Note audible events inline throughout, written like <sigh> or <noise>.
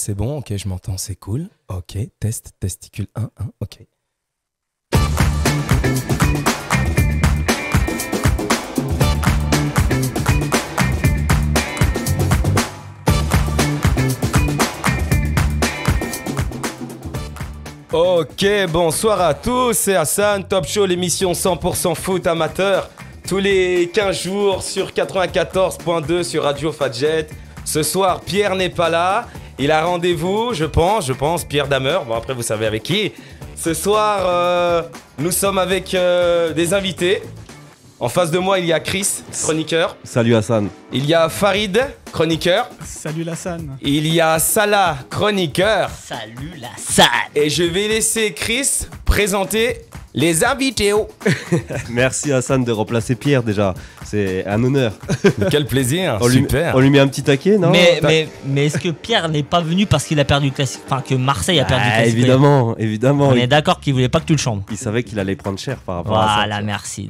c'est bon, ok, je m'entends, c'est cool. Ok, test, testicule 1, 1, ok. Ok, bonsoir à tous, c'est Hassan, Top Show, l'émission 100% foot amateur, tous les 15 jours sur 94.2 sur Radio Fadjet. Ce soir, Pierre n'est pas là il a rendez-vous, je pense, je pense, Pierre Damer. Bon, après, vous savez avec qui. Ce soir, euh, nous sommes avec euh, des invités. En face de moi, il y a Chris, chroniqueur. Salut Hassan. Il y a Farid, chroniqueur. Salut Hassan. Il y a Salah, chroniqueur. Salut Hassan. Et je vais laisser Chris présenter les invités. <laughs> Merci Hassan de remplacer Pierre déjà. C'est un honneur. Quel plaisir. on, Lui, on lui met un petit taquet, non Mais, mais, est-ce que Pierre n'est pas venu parce qu'il a perdu le classique Enfin, que Marseille a perdu le ah, classique Évidemment, évidemment. On est d'accord qu'il voulait pas que tu le chambres Il savait qu'il allait prendre cher par rapport à ça. Voilà, merci.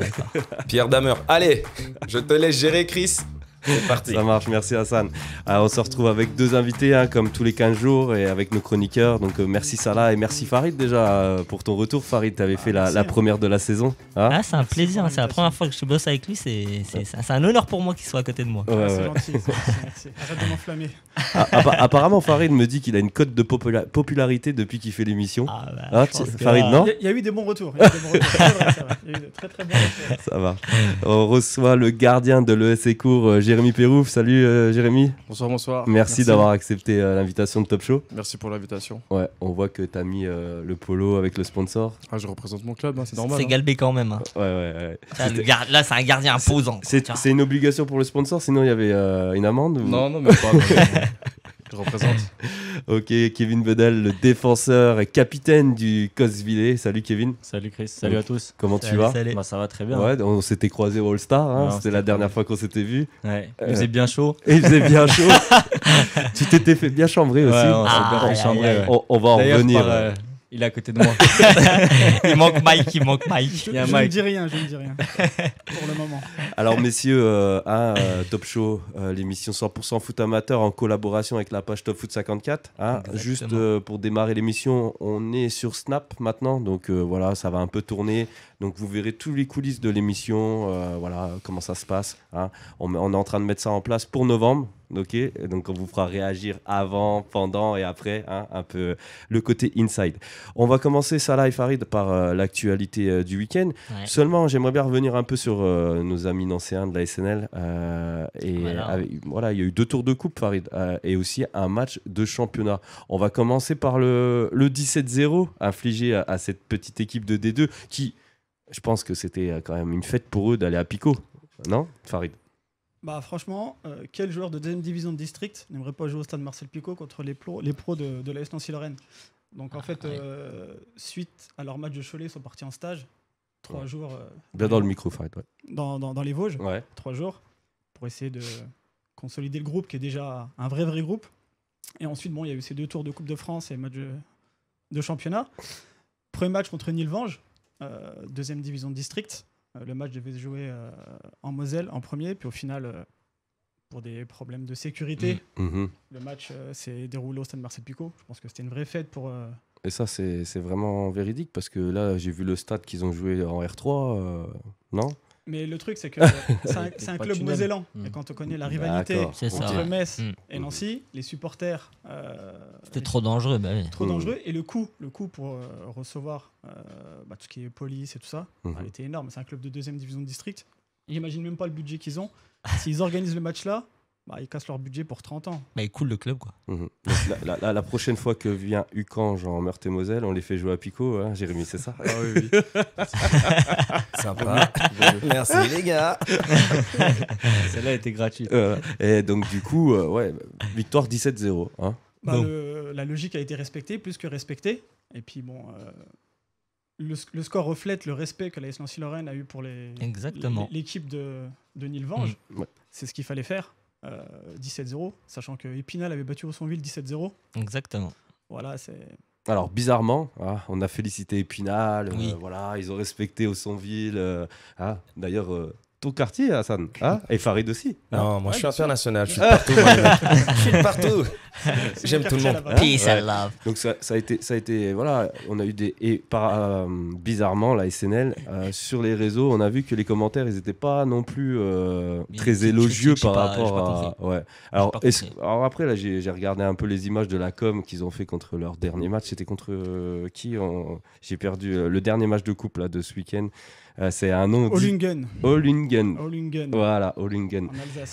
Pierre Damer. Allez, je te laisse gérer, Chris. <laughs> C'est parti. Ça marche, merci Hassan. Euh, on se retrouve avec deux invités, hein, comme tous les 15 jours, et avec nos chroniqueurs. Donc euh, merci Salah et merci Farid déjà euh, pour ton retour. Farid, tu avais ah, fait la, première de la saison. Hein ah, c'est un plaisir, c'est la première fois que je bosse avec lui. C'est, un honneur pour moi qu'il soit à côté de moi. Ah, gentil, <laughs> Arrête de m'enflammer. Ah, apparemment, Farid me dit qu'il a une cote de popularité depuis qu'il fait l'émission. Ah, bah, hein, Farid, non Il y, a eu des bons retours. Il y a des bons retours. ça, va, Il y a très très bons Ça va. On reçoit le gardien de l'ESC e Cours, Jérémy Pérouf. Salut euh, Jérémy. Bonsoir, bonsoir. Merci, d'avoir accepté euh, l'invitation de Top Show. Merci pour l'invitation. Ouais, on voit que t'as mis euh, le polo avec le sponsor. Ah, je représente mon club, hein, c'est normal. C'est hein. Galbé quand même. Hein. Ouais, ouais, ouais. Là, c'est un gardien imposant. C'est une obligation pour le sponsor, sinon il y avait une amende Non, non, mais pas. <laughs> Je représente. <laughs> ok, Kevin Bedel, le défenseur et capitaine du Cosville. Salut Kevin. Salut Chris, salut à tous. Comment tu vas bah, Ça va très bien. on s'était croisé au All-Star, hein. c'était la dernière fois qu'on s'était vu. Euh, il faisait bien chaud. Et <laughs> il faisait bien chaud. <laughs> tu t'étais fait bien chambrer aussi. On, bien on, va en revenir. Euh, il est à côté de moi. <laughs> il manque Mike, il manque Mike. Je, ne dis rien, je ne dis rien. <laughs> pour le moment. Alors, messieurs, euh, euh, Top Show, euh, l'émission 100% foot amateur en collaboration avec la page Top Foot 54. Hein. Juste pour démarrer l'émission, on est sur Snap maintenant, donc voilà, ça va un peu tourner. Donc, vous verrez tous les coulisses de l'émission, voilà, comment ça se passe. Hein. on est en train de mettre ça en place pour novembre ok Donc on vous fera réagir avant, pendant et après, hein, un peu le côté inside. On va commencer Salah et Farid par euh, l'actualité euh, du week-end. Seulement, j'aimerais bien revenir un peu sur euh, nos amis nancéens de la SNL. et voilà. il y a eu deux tours de coupe, Farid, et aussi un match de championnat. On va commencer par le, le 17-0 infligé à, à cette petite équipe de D2 qui, je pense que c'était quand même une fête pour eux d'aller à Pico, non, Farid bah franchement, euh, quel joueur de deuxième division de district n'aimerait pas jouer au stade Marcel Picot contre les, pros, les pros de, de l'AS Nancy-Lorraine Donc en fait, euh, suite à leur match de Cholet, ils sont partis en stage. Trois jours. Euh, Bien dans le micro-fight, ouais. Dans, les Vosges. Ouais. Trois jours pour essayer de consolider le groupe qui est déjà un vrai vrai groupe. Et ensuite, bon, il y a eu ces deux tours de Coupe de France et match de, championnat. Premier match contre Nilvange, deuxième division de district. Euh, le match devait se jouer euh, en Moselle en premier, puis au final, euh, pour des problèmes de sécurité, mm, mm-hmm. le match s'est déroulé au stade Marcel Picot. Je pense que c'était une vraie fête pour. Et ça, c'est vraiment véridique parce que là, j'ai vu le stade qu'ils ont joué en R3, non mais le truc, c'est que <laughs> c'est un, club hmm. quand on connaît la rivalité entre Metz hmm. et Nancy, les supporters. Euh, C'était trop dangereux. Bah Trop hmm. dangereux. Et le coût, le coût pour euh, recevoir euh, bah, tout ce qui est police et tout ça, était énorme. C'est un club de deuxième division de district. J'imagine même pas le budget qu'ils ont. S'ils organisent le match là, bah, ils cassent leur budget pour 30 ans. Mais bah, coulent le club, quoi. Mhm. la, prochaine fois que vient Ucan Jean Meurthe-et-Moselle, on les fait jouer à Picot, hein, Jérémy, c'est ça ah, oui, oui. <laughs> Sympa. Merci les gars. <laughs> Celle-là était gratuite. Euh, et donc, du coup, euh, ouais, victoire 17-0. Hein. Bah, la logique a été respectée, plus que respectée. Et puis, bon. Euh, le, score reflète le respect que la Lancy Lorraine a eu pour l'équipe de, de Nilvange. Mm. C'est ce qu'il fallait faire euh, 17-0, sachant que Épinal avait battu Aussonville 17-0. Exactement. Voilà, c'est. Alors bizarrement, ah, on a félicité Épinal, euh, voilà, ils ont respecté au Euh, ah, D'ailleurs, euh, ton quartier, Hassan. <laughs> Ah, et Farid aussi. Non, moi je suis international, je suis ah. partout. je <laughs> suis partout. J'aime tout le monde. Peace and love. Donc ça, ça, a été, ça a été, voilà, on a eu des. Et euh, bizarrement, la SNL, euh, sur les réseaux, on a vu que les commentaires, ils n'étaient pas non plus euh, très élogieux par rapport à. Ouais. Alors, après, là, j'ai regardé un peu les images de la com qu'ils ont fait contre leur dernier match. C'était contre qui J'ai perdu le dernier match de coupe là, de ce week-end. Euh, c'est un nom. Olingen. Voilà, Olingen.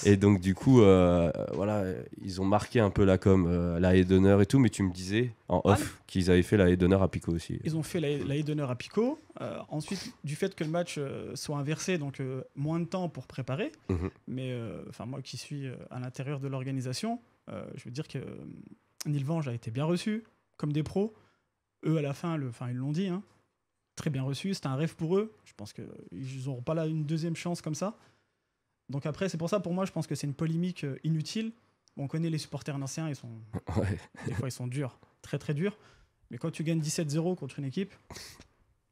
Et donc, du coup, euh, voilà, ils ont marqué un peu la com, euh, la haie d'honneur et tout, mais tu me disais en off qu'ils avaient fait la haie d'honneur à Pico aussi. Ils ont fait la haie d'honneur à Pico. ensuite, du fait que le match soit inversé, donc moins de temps pour préparer, mhm. mais enfin, moi qui suis à l'intérieur de l'organisation, je veux dire que euh, Nilvange a été bien reçu, comme des pros. Eux, à la fin, le, ils l'ont dit, hein, très bien reçu, c'était un rêve pour eux. Je pense qu'ils n'auront pas là une deuxième chance comme ça. Donc après, c'est pour ça, pour moi, je pense que c'est une polémique euh, inutile. On connaît les supporters nanciens, ils sont. <laughs> Des fois, ils sont durs, très très durs. Mais quand tu gagnes 17-0 contre une équipe,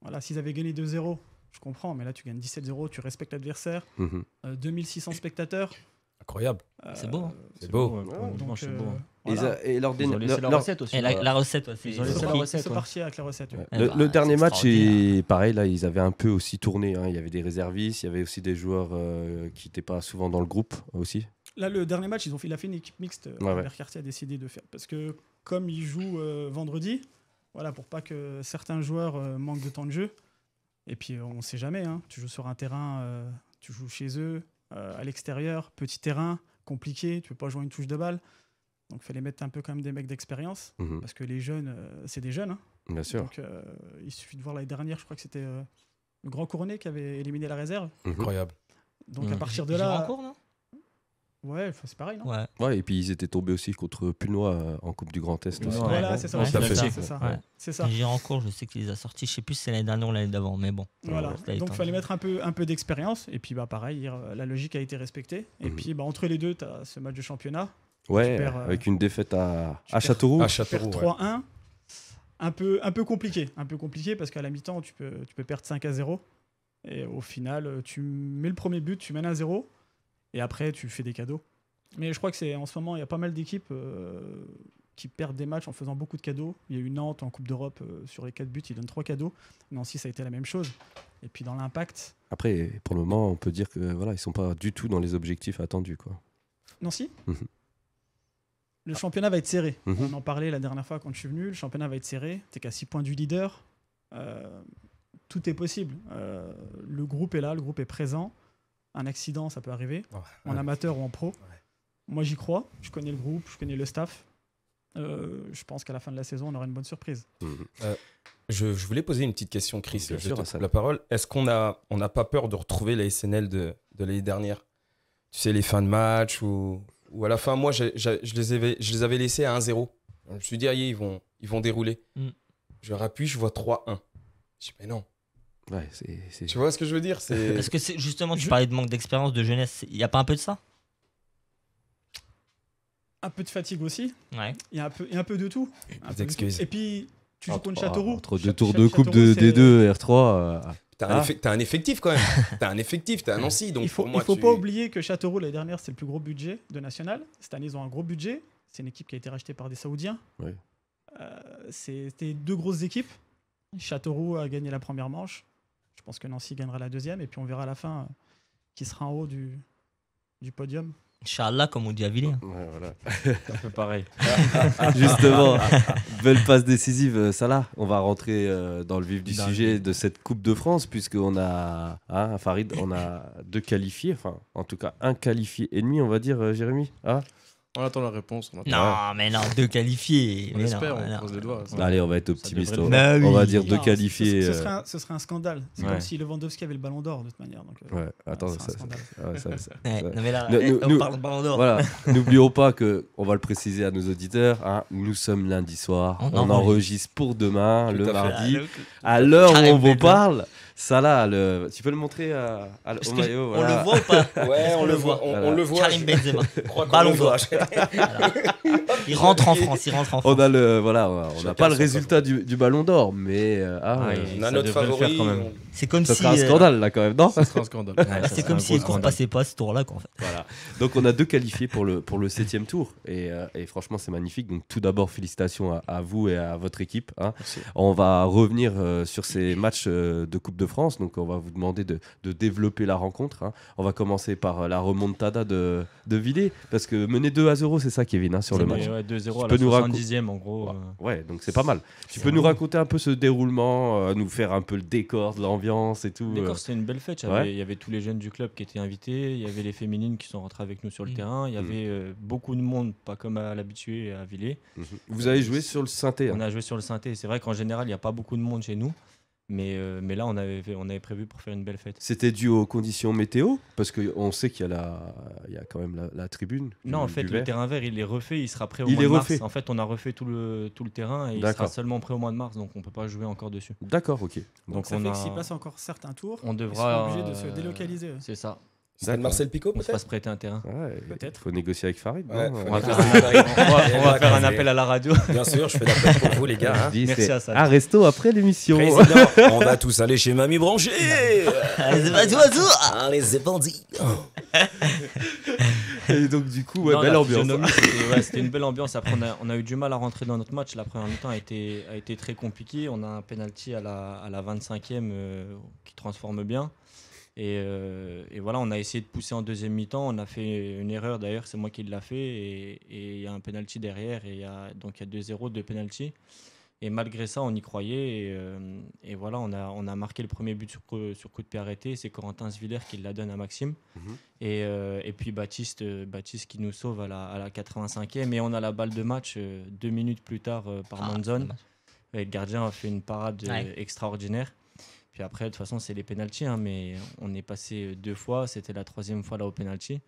voilà, s'ils avaient gagné 2-0, je comprends, mais là, tu gagnes 17-0, tu respectes l'adversaire, 2600 mhm. euh, spectateurs. Incroyable. Euh, c'est beau. Hein. C'est beau. Et, leur recette aussi. la, recette aussi. Ils ont recette. C'est parti avec la recette. Le, dernier match, pareil, là, ils avaient un peu aussi tourné. Hein. Il y avait des réservistes, il y avait aussi des joueurs euh, qui n'étaient pas souvent dans le groupe aussi. Là, le dernier match, ils ont fait la équipe mixte. Euh, ouais, Cartier a décidé de faire. Parce que comme ils jouent euh, vendredi, voilà, pour pas que certains joueurs manquent de temps de jeu. Et puis, on ne sait jamais. Hein. Tu joues sur un terrain, tu joues chez eux, à l'extérieur, petit terrain, compliqué, tu ne peux pas jouer une touche de balle. Donc il fallait mettre un peu quand même des mecs d'expérience, mhm. parce que les jeunes, euh, c'est des jeunes. Hein. Bien sûr. Donc euh, il suffit de voir l'année dernière, je crois que c'était euh, le Grand Couronné qui avait éliminé la réserve. Mhm. Incroyable. Donc à mhm. partir de là... non Ouais, c'est pareil, non ouais. et puis ils étaient tombés aussi contre Punois en Coupe du Grand Est. Ouais, c'est ça. c'est ça. ça. je sais qu'il les a sortis, je sais plus si c'est l'année dernière ou l'année d'avant, mais bon. Voilà. Donc il fallait mettre un peu, un peu d'expérience, et puis bah, pareil, la logique a été respectée. Et puis bah, entre les deux, tu as ce match de championnat Ouais, euh, avec une défaite à, à Châteauroux. À 3-1. Un peu, un peu compliqué, un peu compliqué parce qu'à la mi-temps, tu peux, tu peux perdre 5 à 0. Et au final, euh, tu mets le premier but, tu mènes à 0. Et après, tu fais des cadeaux. Mais je crois que c'est en ce moment, il y a pas mal d'équipes euh, qui perdent des matchs en faisant beaucoup de cadeaux. Il y a eu Nantes en Coupe d'Europe sur les 4 buts, ils donnent 3 cadeaux. Nancy, ça a été la même chose. Et puis dans l'impact. Après, pour le moment, on peut dire que voilà, ils sont pas du tout dans les objectifs attendus. Quoi. Nancy le championnat va être serré. Mhm. On en parlait la dernière fois quand je suis venu. Le championnat va être serré. T'es qu'à 6 points du leader. Euh, tout est possible. Euh, le groupe est là, le groupe est présent. Un accident, ça peut arriver, en amateur ou en pro. Moi, j'y crois. Je connais le groupe, je connais le staff. Euh, je pense qu'à la fin de la saison, on aura une bonne surprise. Mhm. Je, voulais poser une petite question, Chris. la parole. Est-ce qu'on n'a on n'a pas peur de retrouver la SNL de, de l'année dernière Tu sais, les fins de match ou ou à la fin, moi, je, les, avais, je les avais laissés à 1-0. Je me suis dit, allez, ils vont, ils vont dérouler. Mm. Je Je appuie, je vois 3-1. Je dit, mais non. Tu vois ce que je veux dire c'est... Parce que justement, tu parlais de manque d'expérience, de jeunesse. Il n'y a pas un peu de ça Un peu de fatigue aussi. Il y a un peu, y a un peu de tout. Et puis, tu joues contre château Entre deux tours de coupe D2, R3. Ah. T'as un, effectif quand même. <laughs> T'as un effectif, t'as un Nancy. Donc il faut, faut pas oublier que Châteauroux, l'année dernière, c'est le plus gros budget de National. Cette année, ils ont un gros budget. C'est une équipe qui a été rachetée par des Saoudiens. Euh, c'était deux grosses équipes. Châteauroux a gagné la première manche. Je pense que Nancy gagnera la deuxième. Et puis on verra à la fin euh, qui sera en haut du podium. Inch'Allah, comme on dit à Ouais, voilà. un peu pareil. <laughs> Justement, belle passe décisive, euh, Salah. On va rentrer euh, dans le vif du sujet de cette Coupe de France, puisqu'on a, hein, Farid, on a deux qualifiés, enfin, en tout cas, un qualifié ennemi on va dire, euh, Jérémy. Ah. On attend la réponse. Non, mais non, deux qualifiés. On espère, on croise les doigts. Allez, on va être optimiste. Bah on, va dire deux qualifiés. Euh, ce, serait un, scandale. C'est comme si Lewandowski avait le ballon d'or, de toute manière. Euh, ouais, attends, c'est un on parle pas ballon d'or voilà, <laughs> n'oublions pas que on va le préciser à nos auditeurs. Hein, nous sommes lundi soir, On enregistre. pour demain, le mardi, ah, à l'heure où on vous parle ça là, le... tu peux le montrer à, à voilà. On le voit ou pas <laughs> Ouais, on, le voit. On, le voit. Karim Benzema. <laughs> Ballon d'or. <laughs> il rentre en France. Il rentre en France. On a le, voilà, on n'a pas le résultat du, du, Ballon d'or, mais euh, ah, ouais, euh, on a notre favori. C'est comme ça si. un euh, scandale là quand même, non ça C'est un scandale. C'est comme si les cours passaient pas ce tour-là, quoi. Voilà. Donc on a deux qualifiés pour le pour le septième tour, et franchement c'est magnifique. Donc tout d'abord félicitations à vous et à votre équipe. Hein. On va revenir sur ces matchs de Coupe de France. Donc on va vous demander de, développer la rencontre. Hein. On va commencer par euh, la remontada de, de Parce que mener 2 à 0, c'est ça, Kevin, hein, sur le match. Ouais, 2-0 à, la 70e en gros. Euh. Ouais, donc c'est pas mal. Tu peux nous raconter un peu ce déroulement, euh, nous faire un peu le décor de l'ambiance et tout. Le décor, c'était une belle fête. Il y avait tous les jeunes du club qui étaient invités. Il y avait les féminines qui sont rentrées avec nous sur le mm. terrain. Il y mm. avait beaucoup de monde, pas comme à l'habitude à Villiers. Mm-hmm. Vous avez joué sur le synthé. On hein. a joué sur le synthé. C'est vrai qu'en général, il n'y a pas beaucoup de monde chez nous. Euh, mais, là, on avait, on avait prévu pour faire une belle fête. C'était dû aux conditions météo Parce qu'on sait qu'il y, a la, il y a quand même la, tribune. non, en fait, le terrain vert, il est refait, il sera prêt au mois de mars. En fait, on a refait tout le, tout le terrain et il sera seulement prêt au mois de mars, donc on ne peut pas jouer encore dessus. D'accord, ok. Donc, on fait a... s'il passe encore certains tours, on devra. obligé de se euh, délocaliser. C'est ça. Ça, Marcel Picot peut-être On va se prêter un terrain. Ouais, peut-être. Faut négocier avec Farid. on, va faire, un appel à la radio. Bien sûr, je fais l'appel pour vous les gars. Hein. Merci à ça. Un resto après l'émission. on va tous aller chez Mamie Branchée. Allez, c'est tout, tout. Allez, c'est bandit. Et donc du coup, belle ambiance. C'était une belle ambiance. Après, on a, eu du mal à rentrer dans notre match. La première mi-temps a été, très compliquée. On a un penalty à la, 25e euh, qui transforme bien. Euh, et, voilà, on a essayé de pousser en deuxième mi-temps. On a fait une erreur d'ailleurs, c'est moi qui l'a fait. Et il y a un penalty derrière. Et donc il y a 2-0, deux penalty. Et malgré ça, on y croyait. Et, euh, voilà, on a, marqué le premier but sur, coup de pied arrêté. C'est Corentin Sviller qui la donne à Maxime. Mhm. Euh, et, puis Baptiste, qui nous sauve à la, 85e. Et on a la balle de match deux minutes plus tard par ah, Manzone Et le gardien a fait une parade extraordinaire. Puis après, de toute façon, c'est les pénalties, hein, mais on est passé deux fois. C'était la troisième fois là au pénalty.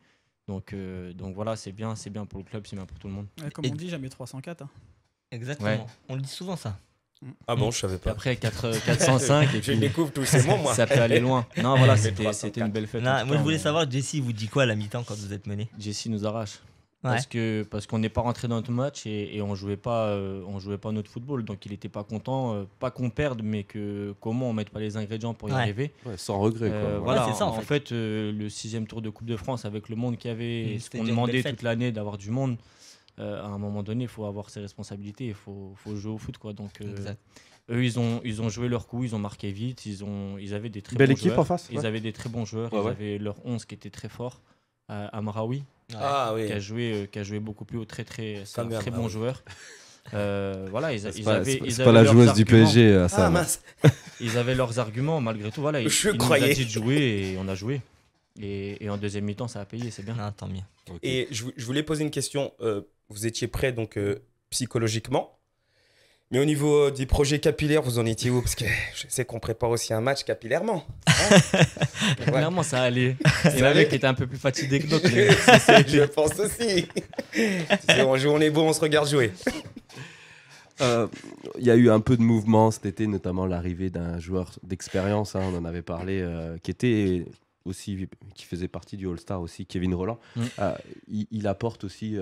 Donc, euh, donc voilà, c'est bien, c'est bien pour le club, c'est bien pour tout le monde. comme on dit, jamais 304. Hein. Exactement. On le dit souvent ça. Mm. Ah bon, je savais pas. Après 4, 405 euh, et <laughs> je découvre tout, c'est mots moi. Ça peut aller loin. Non voilà, <laughs> c'était une belle fête. moi je voulais savoir Jesse vous dit quoi à la mi-temps quand vous êtes mené Jesse nous arrache. Parce que parce qu'on n'est pas rentré dans notre match et, on jouait pas euh, on jouait pas notre football donc il n'était pas content euh, pas qu'on perde mais que comment on mette pas les ingrédients pour y arriver sans regret euh, voilà ça, en, fait, le sixième tour de Coupe de France avec le monde qu'il y avait ce qu'on demandait toute l'année d'avoir du monde à un moment donné il faut avoir ses responsabilités il faut, faut jouer au foot quoi donc eux, ils ont, ils ont joué leur coup, ils ont marqué vite, ils, ont, ils avaient des très bons joueurs. en face. Ils avaient des très bons joueurs, ils avaient leur 11 qui était très fort. à Amraoui, ah qui, a joué, euh, qui joué beaucoup plus haut, très, très, très ah bon joueur. Euh, <laughs> voilà, ils, avaient. la joueuse du PSG, euh, ah, <laughs> ils avaient leurs arguments, malgré tout. Voilà, Je ils, croyais. nous dit de jouer et on a joué. Et, en deuxième mi-temps, ça a payé, c'est bien. tant Et je, voulais poser une question. vous étiez prêt donc psychologiquement mais au niveau euh, des projets capillaires, vous en étiez où Parce que je sais qu'on prépare aussi un match capillairement. Hein <laughs> capillairement, ça allait. Il y en avait qui étaient un peu plus fatigué que d'autres. <laughs> je pense aussi. <laughs> on, joue, on est bon, on se regarde jouer. Euh, il y a eu un peu de mouvement cet été, notamment l'arrivée d'un joueur d'expérience, hein, on en avait parlé, euh, qui était aussi qui faisait partie du All-Star aussi, Kevin Roland. Mm. il, apporte aussi,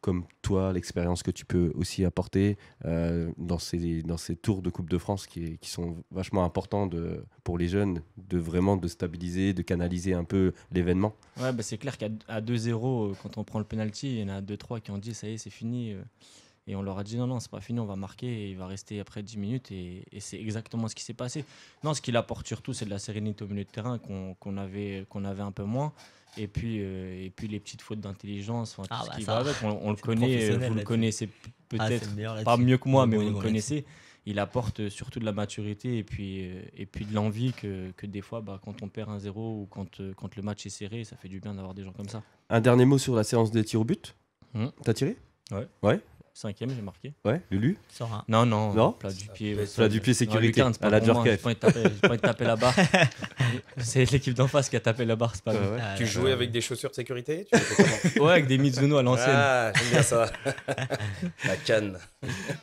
comme toi, l'expérience que tu peux aussi apporter euh, dans, ces, dans ces tours de Coupe de France qui, sont vachement importants pour les jeunes, de vraiment de stabiliser, de canaliser un peu l'événement Ouais, bah, c'est clair qu'à 2-0, euh, quand on prend le penalty, il y en a 2-3 qui ont dit ça y est, c'est fini. Euh, et on leur a dit non, non, c'est pas fini, on va marquer il va rester après 10 minutes. Et, c'est exactement ce qui s'est passé. Non, ce qu'il apporte surtout, c'est de la sérénité au milieu de terrain qu'on avait, qu'on avait un peu moins. Et puis, euh, et puis les petites fautes d'intelligence, tout ah ce bah qui va avec, on, le connaît, euh, vous le connaissez ah, peut-être pas mieux que moi, mais vous le connaissez. Il apporte euh, surtout de la maturité et puis, et puis de l'envie que, que, des fois, bah, quand on perd un zéro ou quand, quand le match est serré, ça fait du bien d'avoir des gens comme ça. Un dernier mot sur la séance des tirs au but. Hum. T'as tiré Ouais. Cinquième, j'ai marqué. Ouais, Lulu Non, non, Non plat du pied. Plat du pied sécurité, c'est pas la J'ai pas envie taper- la barre. <laughs> C'est l'équipe d'en face qui a tapé la barre, c'est pas Tu jouais ah, avec des chaussures de sécurité <laughs> Ouais, avec des Mizuno à l'ancienne. Ah, j'aime bien ça. <laughs> La canne.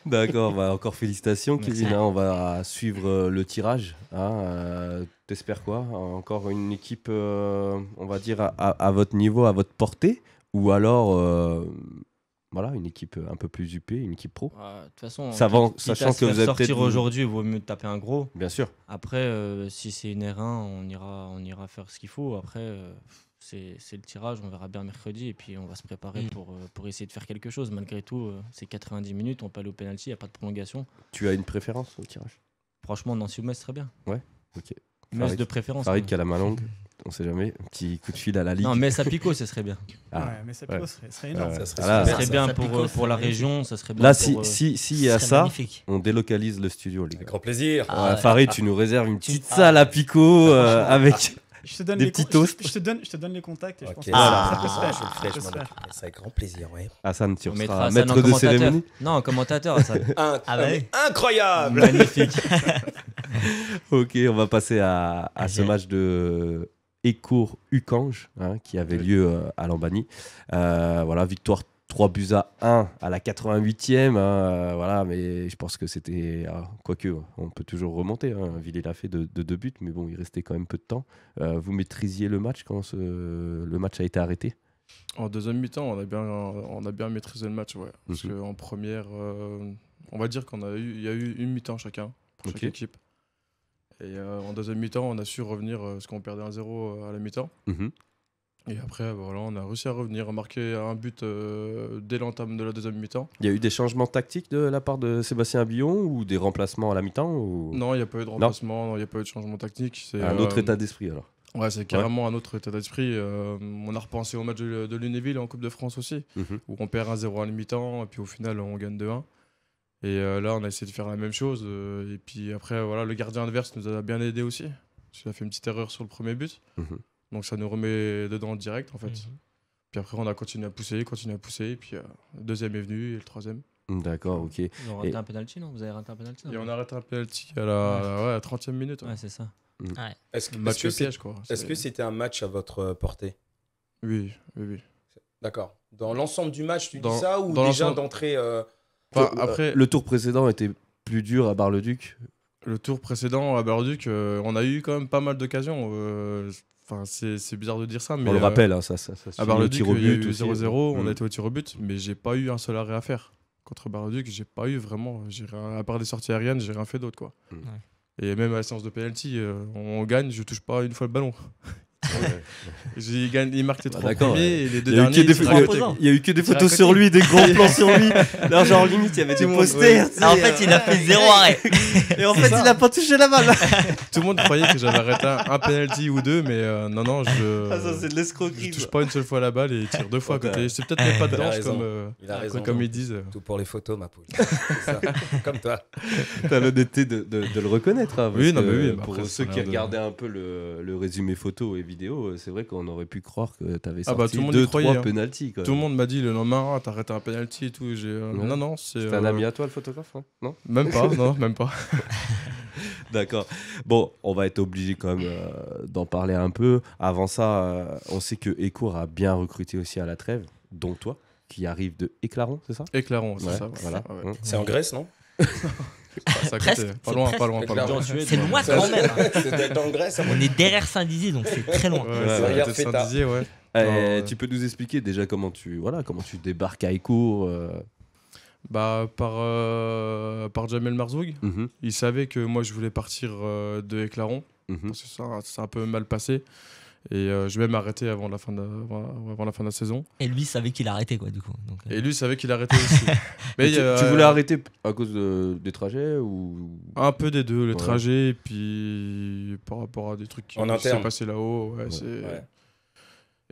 D'accord, bah, encore félicitations Kevin. Hein, on va suivre euh, le tirage. Hein, euh, t'espères quoi Encore une équipe, euh, on va dire, à, votre niveau, à votre portée Ou alors voilà, une équipe euh, un peu plus UP, une équipe pro. De toute façon, sachant que vous êtes sortir aujourd'hui, il vaut mieux taper un gros. Bien sûr. Après, euh, si c'est une R1, on ira, on ira faire ce qu'il faut. Après, euh, c'est le tirage, on verra bien mercredi et puis on va se préparer mm. pour, pour essayer de faire quelque chose. Malgré tout, c'est 90 minutes, on peut aller au penalty, il n'y a pas de prolongation. Tu as une préférence au tirage Franchement, Nancy ou c'est très bien. Ouais, ok. Metz de préférence. Farid qui a la main longue. <laughs> on sait jamais, un petit coup de fil à la Ligue. Non, mais Sapico, ce serait bien. Ah. <laughs> Ouais, mais ça serait, serait, énorme. Ce serait, ah bien pour, pour la région, ça serait bien Là, s'il euh, si, si, y a ça, on délocalise le studio. Avec grand plaisir. Ah, Farid, tu nous réserves une petite salle à Pico euh, ah. avec... des petits toasts. Je, te donne, les contacts. ça, peut se faire. avec grand plaisir. Ouais. Hassan, tu seras maître de cérémonie Non, commentateur. <laughs> Ah bah incroyable Magnifique <laughs> Ok, on va passer à, ce match de cours Ucange hein, qui avait lieu euh, à Lambani. Euh, voilà, victoire 3 buts à 1 à la 88e. Hein, euh, voilà, mais je pense que c'était. Quoique, on peut toujours remonter. Hein, Villiers l'a fait de, deux buts, mais bon, il restait quand même peu de temps. vous maîtrisiez le match quand le match a été arrêté En deuxième mi-temps, on, a bien, on a bien maîtrisé le match, ouais. Mhm. première, on va dire qu'on a eu, y a eu une mi-temps chacun pour chaque équipe. Et euh, en deuxième mi-temps, on a su revenir euh, parce qu'on perdait 1-0 euh, à la mi-temps. Mhm. Et après, bah, voilà, on a réussi à revenir, à marquer un but dès l'entame de la deuxième mi-temps. Il y a eu des changements tactiques de la part de Sébastien Billon ou des remplacements à la mi-temps ou... Non, il n'y a pas eu de remplacement, il n'y a pas eu de changement tactique. C'est un autre état d'esprit alors. Ouais, c'est carrément un autre état d'esprit. on a repensé au match de, de Lunéville en Coupe de France aussi, mhm. où on perd 1-0 à la mi-temps, et puis au final, on gagne 2-1. Et euh, là, on a essayé de faire la même chose. Euh, et puis après, voilà, le gardien adverse nous a bien aidé aussi. Il a fait une petite erreur sur le premier but. Mhm. Donc ça nous remet dedans direct, en fait. Mhm. Puis après, on a continué à pousser, continué à pousser. Et puis euh, le deuxième est venu et le troisième. D'accord, ok. On a raté un penalty, non Vous avez raté un penalty Et on a raté un penalty à la, 30e minute. Ouais, c'est ça. Mhm. Est-ce que est c'était un match à votre portée Oui, oui, oui. D'accord. Dans l'ensemble du match, tu dis ça ou déjà d'entrée euh, après... Le tour précédent était plus dur à Bar-le-Duc Le tour précédent à Bar-le-Duc, euh, on a eu quand même pas mal d'occasions. Euh, enfin, c'est bizarre de dire ça, mais. On le rappelle, hein, ça, ça, ça, À Bar-le-Duc, il a eu 0-0, on mm. a été au tir au but, mais j'ai pas eu un seul arrêt à faire. Contre Bar-le-Duc, j'ai pas eu vraiment. à part des sorties aériennes, j'ai rien fait d'autre, quoi. Mm. Et même à la séance de penalty, on gagne, je touche pas une fois le ballon il, gagné il marque les trois ah, premiers et les deux derniers. il y a eu que des photos sur lui, des gros plans sur lui. <laughs> Non, genre limite, il y avait des posters. en fait, il a euh, fait zéro arrêt. Et en fait, il a pas touché la balle. <laughs> Tout le monde croyait que j'avais arrêté un, penalty ou deux, mais euh, non, non, je. Ah, ça, c'est de l'escroquerie. Je touche pas une seule fois la balle et il tire deux fois à côté. C'est peut-être pas <laughs> de danse comme, euh, comme ils disent. Tout pour les photos, ma poule. Comme toi. T'as l'honnêteté de, le reconnaître. Hein, oui, non, mais oui. Bah, pour ceux qui regardaient un peu le résumé photo, euh, c'est vrai qu'on aurait pu croire que tu avais ah bah, sorti tout le monde deux, trois hein. Tout le monde m'a dit le lendemain, ah, t'arrêtes un penalty et tout. J'ai, euh, Non, non, c'est. un euh, ami à toi, le photographe, hein, non Même pas, non, même pas. <laughs> <laughs> D'accord. Bon, on va être obligé quand même d'en parler un peu. Avant ça, on sait que Ecour a bien recruté aussi à la trêve, dont toi, qui arrive de Éclaron, c'est ça Éclaron, c'est ça. Voilà. C'est hein? en Grèce, non <laughs> Ah, c'est Pas loin, pas loin, pas loin. C'est loin quand même. <laughs> C'était On est derrière Saint-Dizier, donc c'est très loin. saint eh, ouais. tu peux nous expliquer déjà comment tu voilà comment tu débarques à Echo bah, par, euh, par Jamel Marzoug. Mhm. Il savait que moi je voulais partir euh, de Éclaron. Mhm. C'est ça, c'est un peu mal passé. Et euh, je vais m'arrêter avant la fin de avant, la fin de la saison. Et lui savait qu'il arrêtait quoi du coup. Donc, euh. Et lui savait qu'il arrêtait aussi. <laughs> Mais euh, tu, voulais arrêter à cause des trajets ou un peu des deux, les trajets et puis par rapport à des trucs qui, se s'est passé là-haut. Ouais,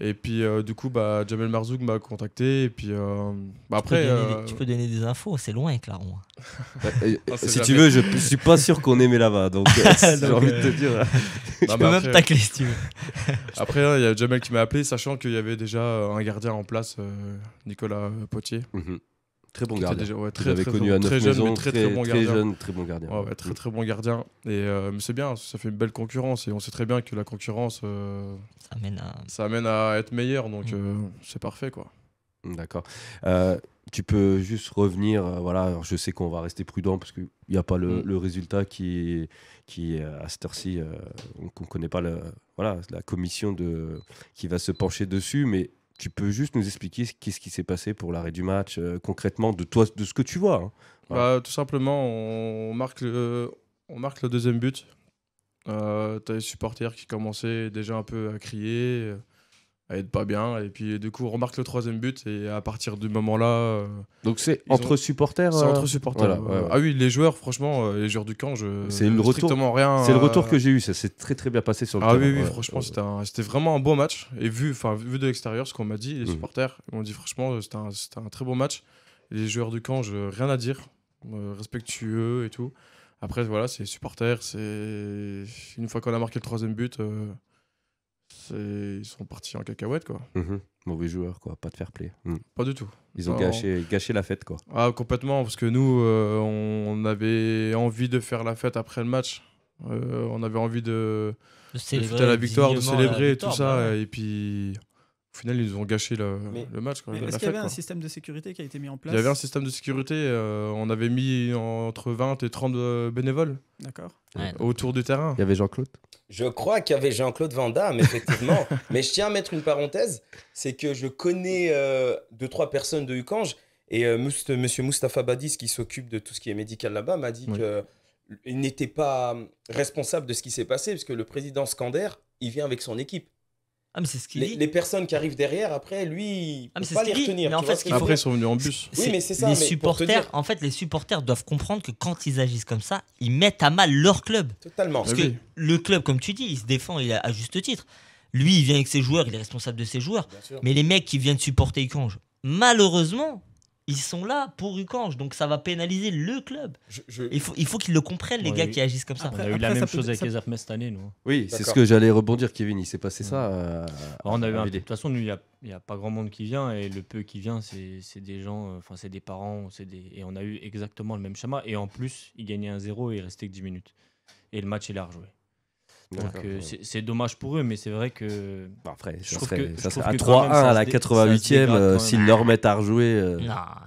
et puis, euh, du coup, bah, Jamel Marzouk m'a contacté. Et puis, euh, bah, après. Euh, tu peux, donner des infos, c'est loin, Claron. Bah, <laughs> ah, si tu veux, je, ne suis pas sûr qu'on aimait là-bas. Donc, <laughs> ah, j'ai envie de te dire. je <laughs> peux après, même tacler si tu veux. après, hein, il y a Jamel qui m'a appelé, sachant qu'il y avait déjà un gardien en place, Nicolas Potier. Mhm. Très bon gardien. très, connu très jeune, très, très, bon gardien. Très très bon gardien. très, très bon gardien. Et euh, c'est bien, ça fait une belle concurrence. Et on sait très bien que la concurrence, ça, euh, amène à... amène à être meilleur. Donc mm. euh, c'est parfait, quoi. D'accord. tu peux juste revenir. voilà, je sais qu'on va rester prudent parce qu'il n'y a pas le, mm. résultat qui, qui à cette heure-ci, qu'on ne connaît pas le, voilà, la commission de, qui va se pencher dessus. Mais tu peux juste nous expliquer qu'est-ce qui s'est passé pour l'arrêt du match euh, concrètement de toi de ce que tu vois hein. bah, tout simplement on marque le, on marque le deuxième but euh, Tu as les supporters qui commençaient déjà un peu à crier elle être pas bien. Et puis, du coup, on remarque le troisième but. Et à partir du moment-là. Euh, Donc, c'est euh, entre supporters C'est entre supporters. Ah oui, les joueurs, franchement, euh, les joueurs du camp, je. C'est le retour. rien. C'est le retour que j'ai eu. Ça s'est très, très bien passé sur ah, oui, oui, franchement, c'était vraiment un beau match. Et vu, vu de l'extérieur, ce qu'on m'a dit, les mm. supporters, m'ont dit franchement, c'était un... un, très beau match. les joueurs du camp, je... rien à dire. respectueux et tout. Après, voilà, c'est supporters. Une fois qu'on a marqué le troisième but ils sont partis en cacahuète quoi. Mhm. Mauvais joueur quoi, pas de fair play. Mm. Pas du tout. Ils ont gâché, la fête quoi. Ah complètement parce que nous euh, on avait envie de faire la fête après le match. Euh, on avait envie de, de, célébrer, la victoire, de célébrer et tout ça bah et puis au final, ils ont gâché le, match. Est-ce qu'il y avait un système de sécurité qui a été mis en place Il y avait un système de sécurité. Euh, on avait mis entre 20 et 30 euh, bénévoles D'accord. Euh, autour du terrain. Il y avait Jean-Claude Je crois qu'il y avait Jean-Claude Vanda, mais effectivement. <laughs> mais je tiens à mettre une parenthèse c'est que je connais euh, deux, trois personnes de Ucange. Et M. monsieur Moustapha Badis, qui s'occupe de tout ce qui est médical là-bas, m'a dit qu'il n'était pas responsable de ce qui s'est passé, Parce que le président Scander, il vient avec son équipe. Ah, les, personnes qui arrivent derrière, après, lui, ah, pas les retenir. en fait, Après, ils sont venus en bus. Les supporters, en fait, les supporters doivent comprendre que quand ils agissent comme ça, ils mettent à mal leur club. Totalement. Parce que le club, comme tu dis, il se défend il à juste titre. Lui, il vient avec ses joueurs, il est responsable de ses joueurs. Mais les mecs qui viennent supporter changent. malheureusement, ils sont là pour Ucange, donc ça va pénaliser le club. Il faut, il faut qu'ils le comprennent, les gars qui agissent comme ça. on a eu la même chose avec les Hermes cette année, nous. Hein. Oui, c'est ce que j'allais rebondir, Kevin. Il s'est passé mm. ça. Euh, on a De toute façon, il n'y a, pas grand monde qui vient, et le peu qui vient, c'est des gens, euh, enfin, c'est des parents, des... et on a eu exactement le même schéma. Et en plus, il gagnait un 0 et il restait que 10 minutes. Et le match, il a rejoué. Donc euh, c'est dommage pour eux, mais c'est vrai que. après, je à 3-1 à la 88e, euh, s'ils leur mettent à rejouer, euh,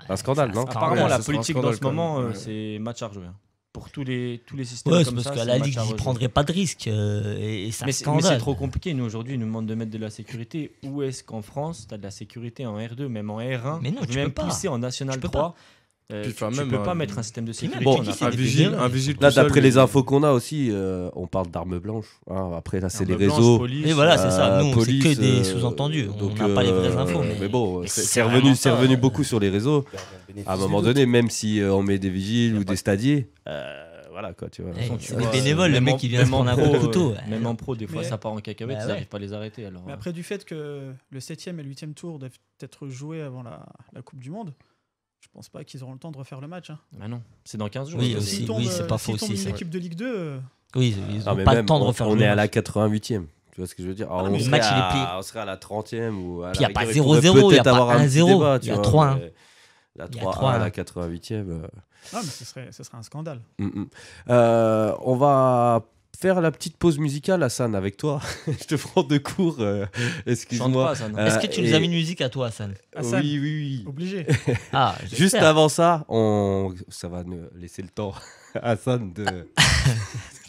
un scandale, non Apparemment, la politique dans ce moment, c'est match à rejouer. Hein. Pour tous les, tous les systèmes. parce qu'à la Ligue, ils ne prendraient pas de risque. et, mais c'est trop compliqué. Nous, aujourd'hui, ils nous demandent de mettre de la sécurité. Où est-ce qu'en France, tu as de la sécurité en R2, même en R1 Mais tu même pousser en National 3 euh, tu, peux pas mettre un système de sécurité. Bon, un, vigile, un vigile Là, d'après les infos qu'on a aussi, euh, on parle d'armes blanches. Hein. après, là, c'est les réseaux. et voilà, c'est ça. Euh, Nous, c'est que des sous-entendus. Donc, On a pas les vraies infos. Mais, bon, c'est revenu, c'est revenu beaucoup sur les réseaux. À un moment donné, même si on met des vigiles ou des stadiers. Voilà quoi, tu vois. Eh, c'est bénévoles, le mec qui vient prendre un gros couteau. Même en pro, des fois, ça part en cacahuète, bah ils n'arrivent pas à les arrêter. Après, du fait que le 7 et le 8 tour doivent être joués avant la Coupe du Monde, je pense pas qu'ils auront le temps de refaire le match. Hein. Bah non, c'est dans 15 jours. Oui, oui c'est euh, pas faux aussi. C'est l'équipe de Ligue 2. Euh, oui, ils n'ont pas le temps de refaire le match. On est à la 88e. Tu vois ce que je veux dire ah, non, on, serait à, on, serait à, la 30e. Ou à Puis il n'y a pas 0-0, il n'y a pas 1-0. Il y a 3-1. La 3 à hein. la 88e. Ah, hein. euh. Non, mais ce serait, un scandale. Mm, mm. on va faire la petite pause musicale, Hassan, avec toi. <laughs> je te prends de cours. Euh, excuse-moi. Euh, Est-ce que tu nous as mis une musique à toi, Hassan, Oui, oui, oui. Obligé. <laughs> Ah, Juste avant ça, ça va nous laisser le temps, <laughs> Hassan, de.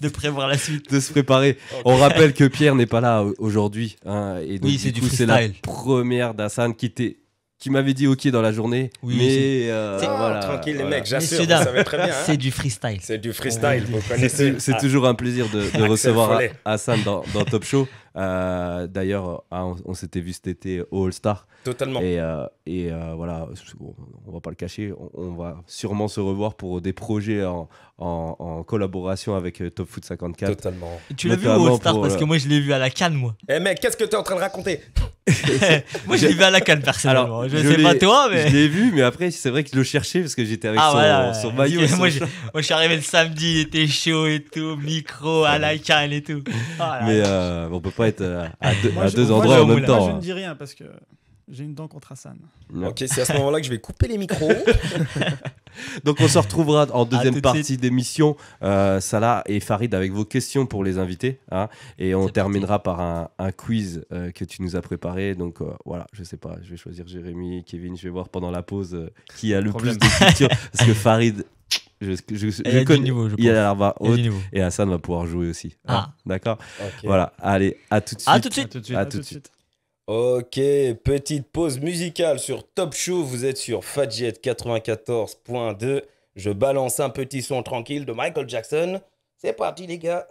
de prévoir la suite. De se préparer. On rappelle que Pierre n'est pas là aujourd'hui. Hein, oui, c'est du coup, C'est la première d'Hassan qui était qui m'avait dit ok dans la journée. mais euh, ah, tranquille les mecs, j'assure, vous savez très bien. Hein. c'est du freestyle. C'est du freestyle, vous connaissez. C'est ah. toujours un plaisir de, recevoir Hassan dans, Top Show. Euh, d'ailleurs, ah, on, s'était vu cet été au All-Star. Totalement. Et, euh, et euh, voilà, on va pas le cacher, on, va sûrement se revoir pour des projets en, en, collaboration avec Top Foot 54. Totalement. tu l'as vu au All-Star parce que moi je l'ai vu à la canne moi. Eh mec, qu'est-ce que tu es en train de raconter <laughs> moi je l'ai vu à la canne personnellement je, sais pas toi mais je l'ai vu mais après c'est vrai que je le cherchais parce que j'étais avec sur ah, son, maillot moi, je suis arrivé le samedi il était chaud et tout micro à la canne et tout <laughs> ah mais on peut être euh, à deux, endroits en même temps. je ne hein. dis rien parce que j'ai une dent contre Hassan. Ok, c'est à ce moment-là que je vais couper les micros. <laughs> Donc on se retrouvera en deuxième partie d'émission, euh, Salah et Farid, avec vos questions pour les invités. Hein, et on terminera par un, quiz euh, que tu nous as préparé. Donc euh, voilà, je sais pas, je vais choisir Jérémy, Kevin, je vais voir pendant la pause qui a le plus de questions <laughs> parce que Farid je, je, il y connais, niveau, je pense. Et Hassan va pouvoir jouer aussi. Hein, ah. D'accord Voilà, allez, à tout de suite. À tout de suite. À tout de suite. À tout de suite. Ok, petite pause musicale sur Top Show. Vous êtes sur Fadjet 94.2. Je balance un petit son tranquille de Michael Jackson. C'est parti, les gars.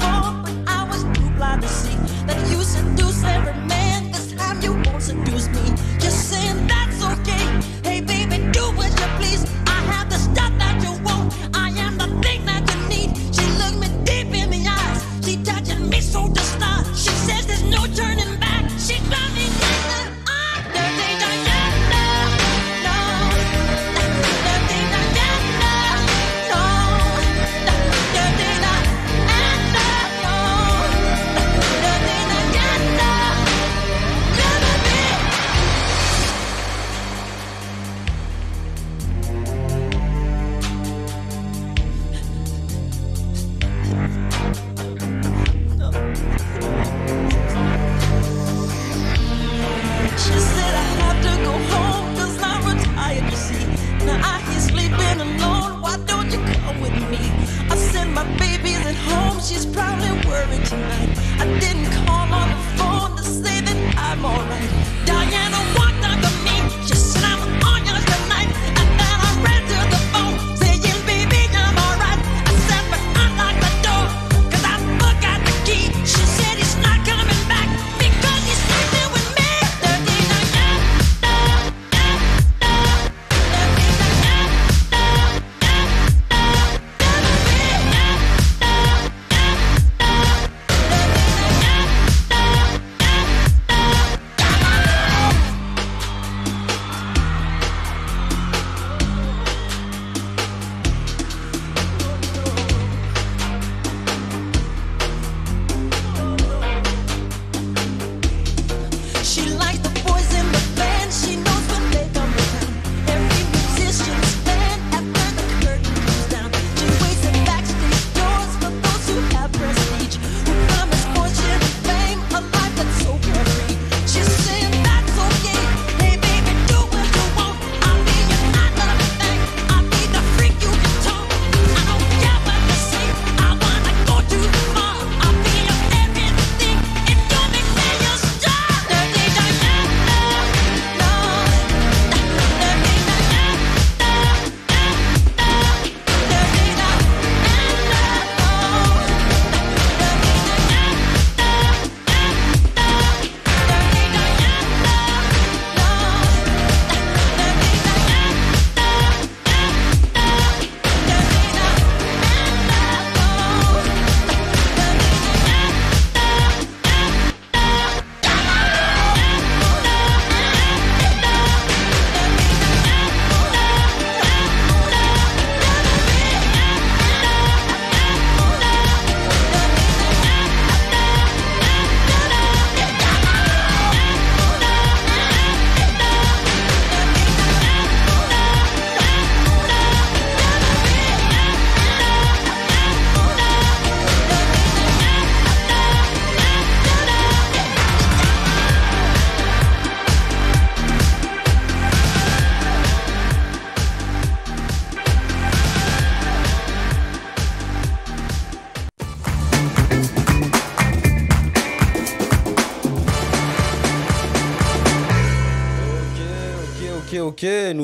Oh, but I was too blind to see that you seduce every man. This time you won't seduce me.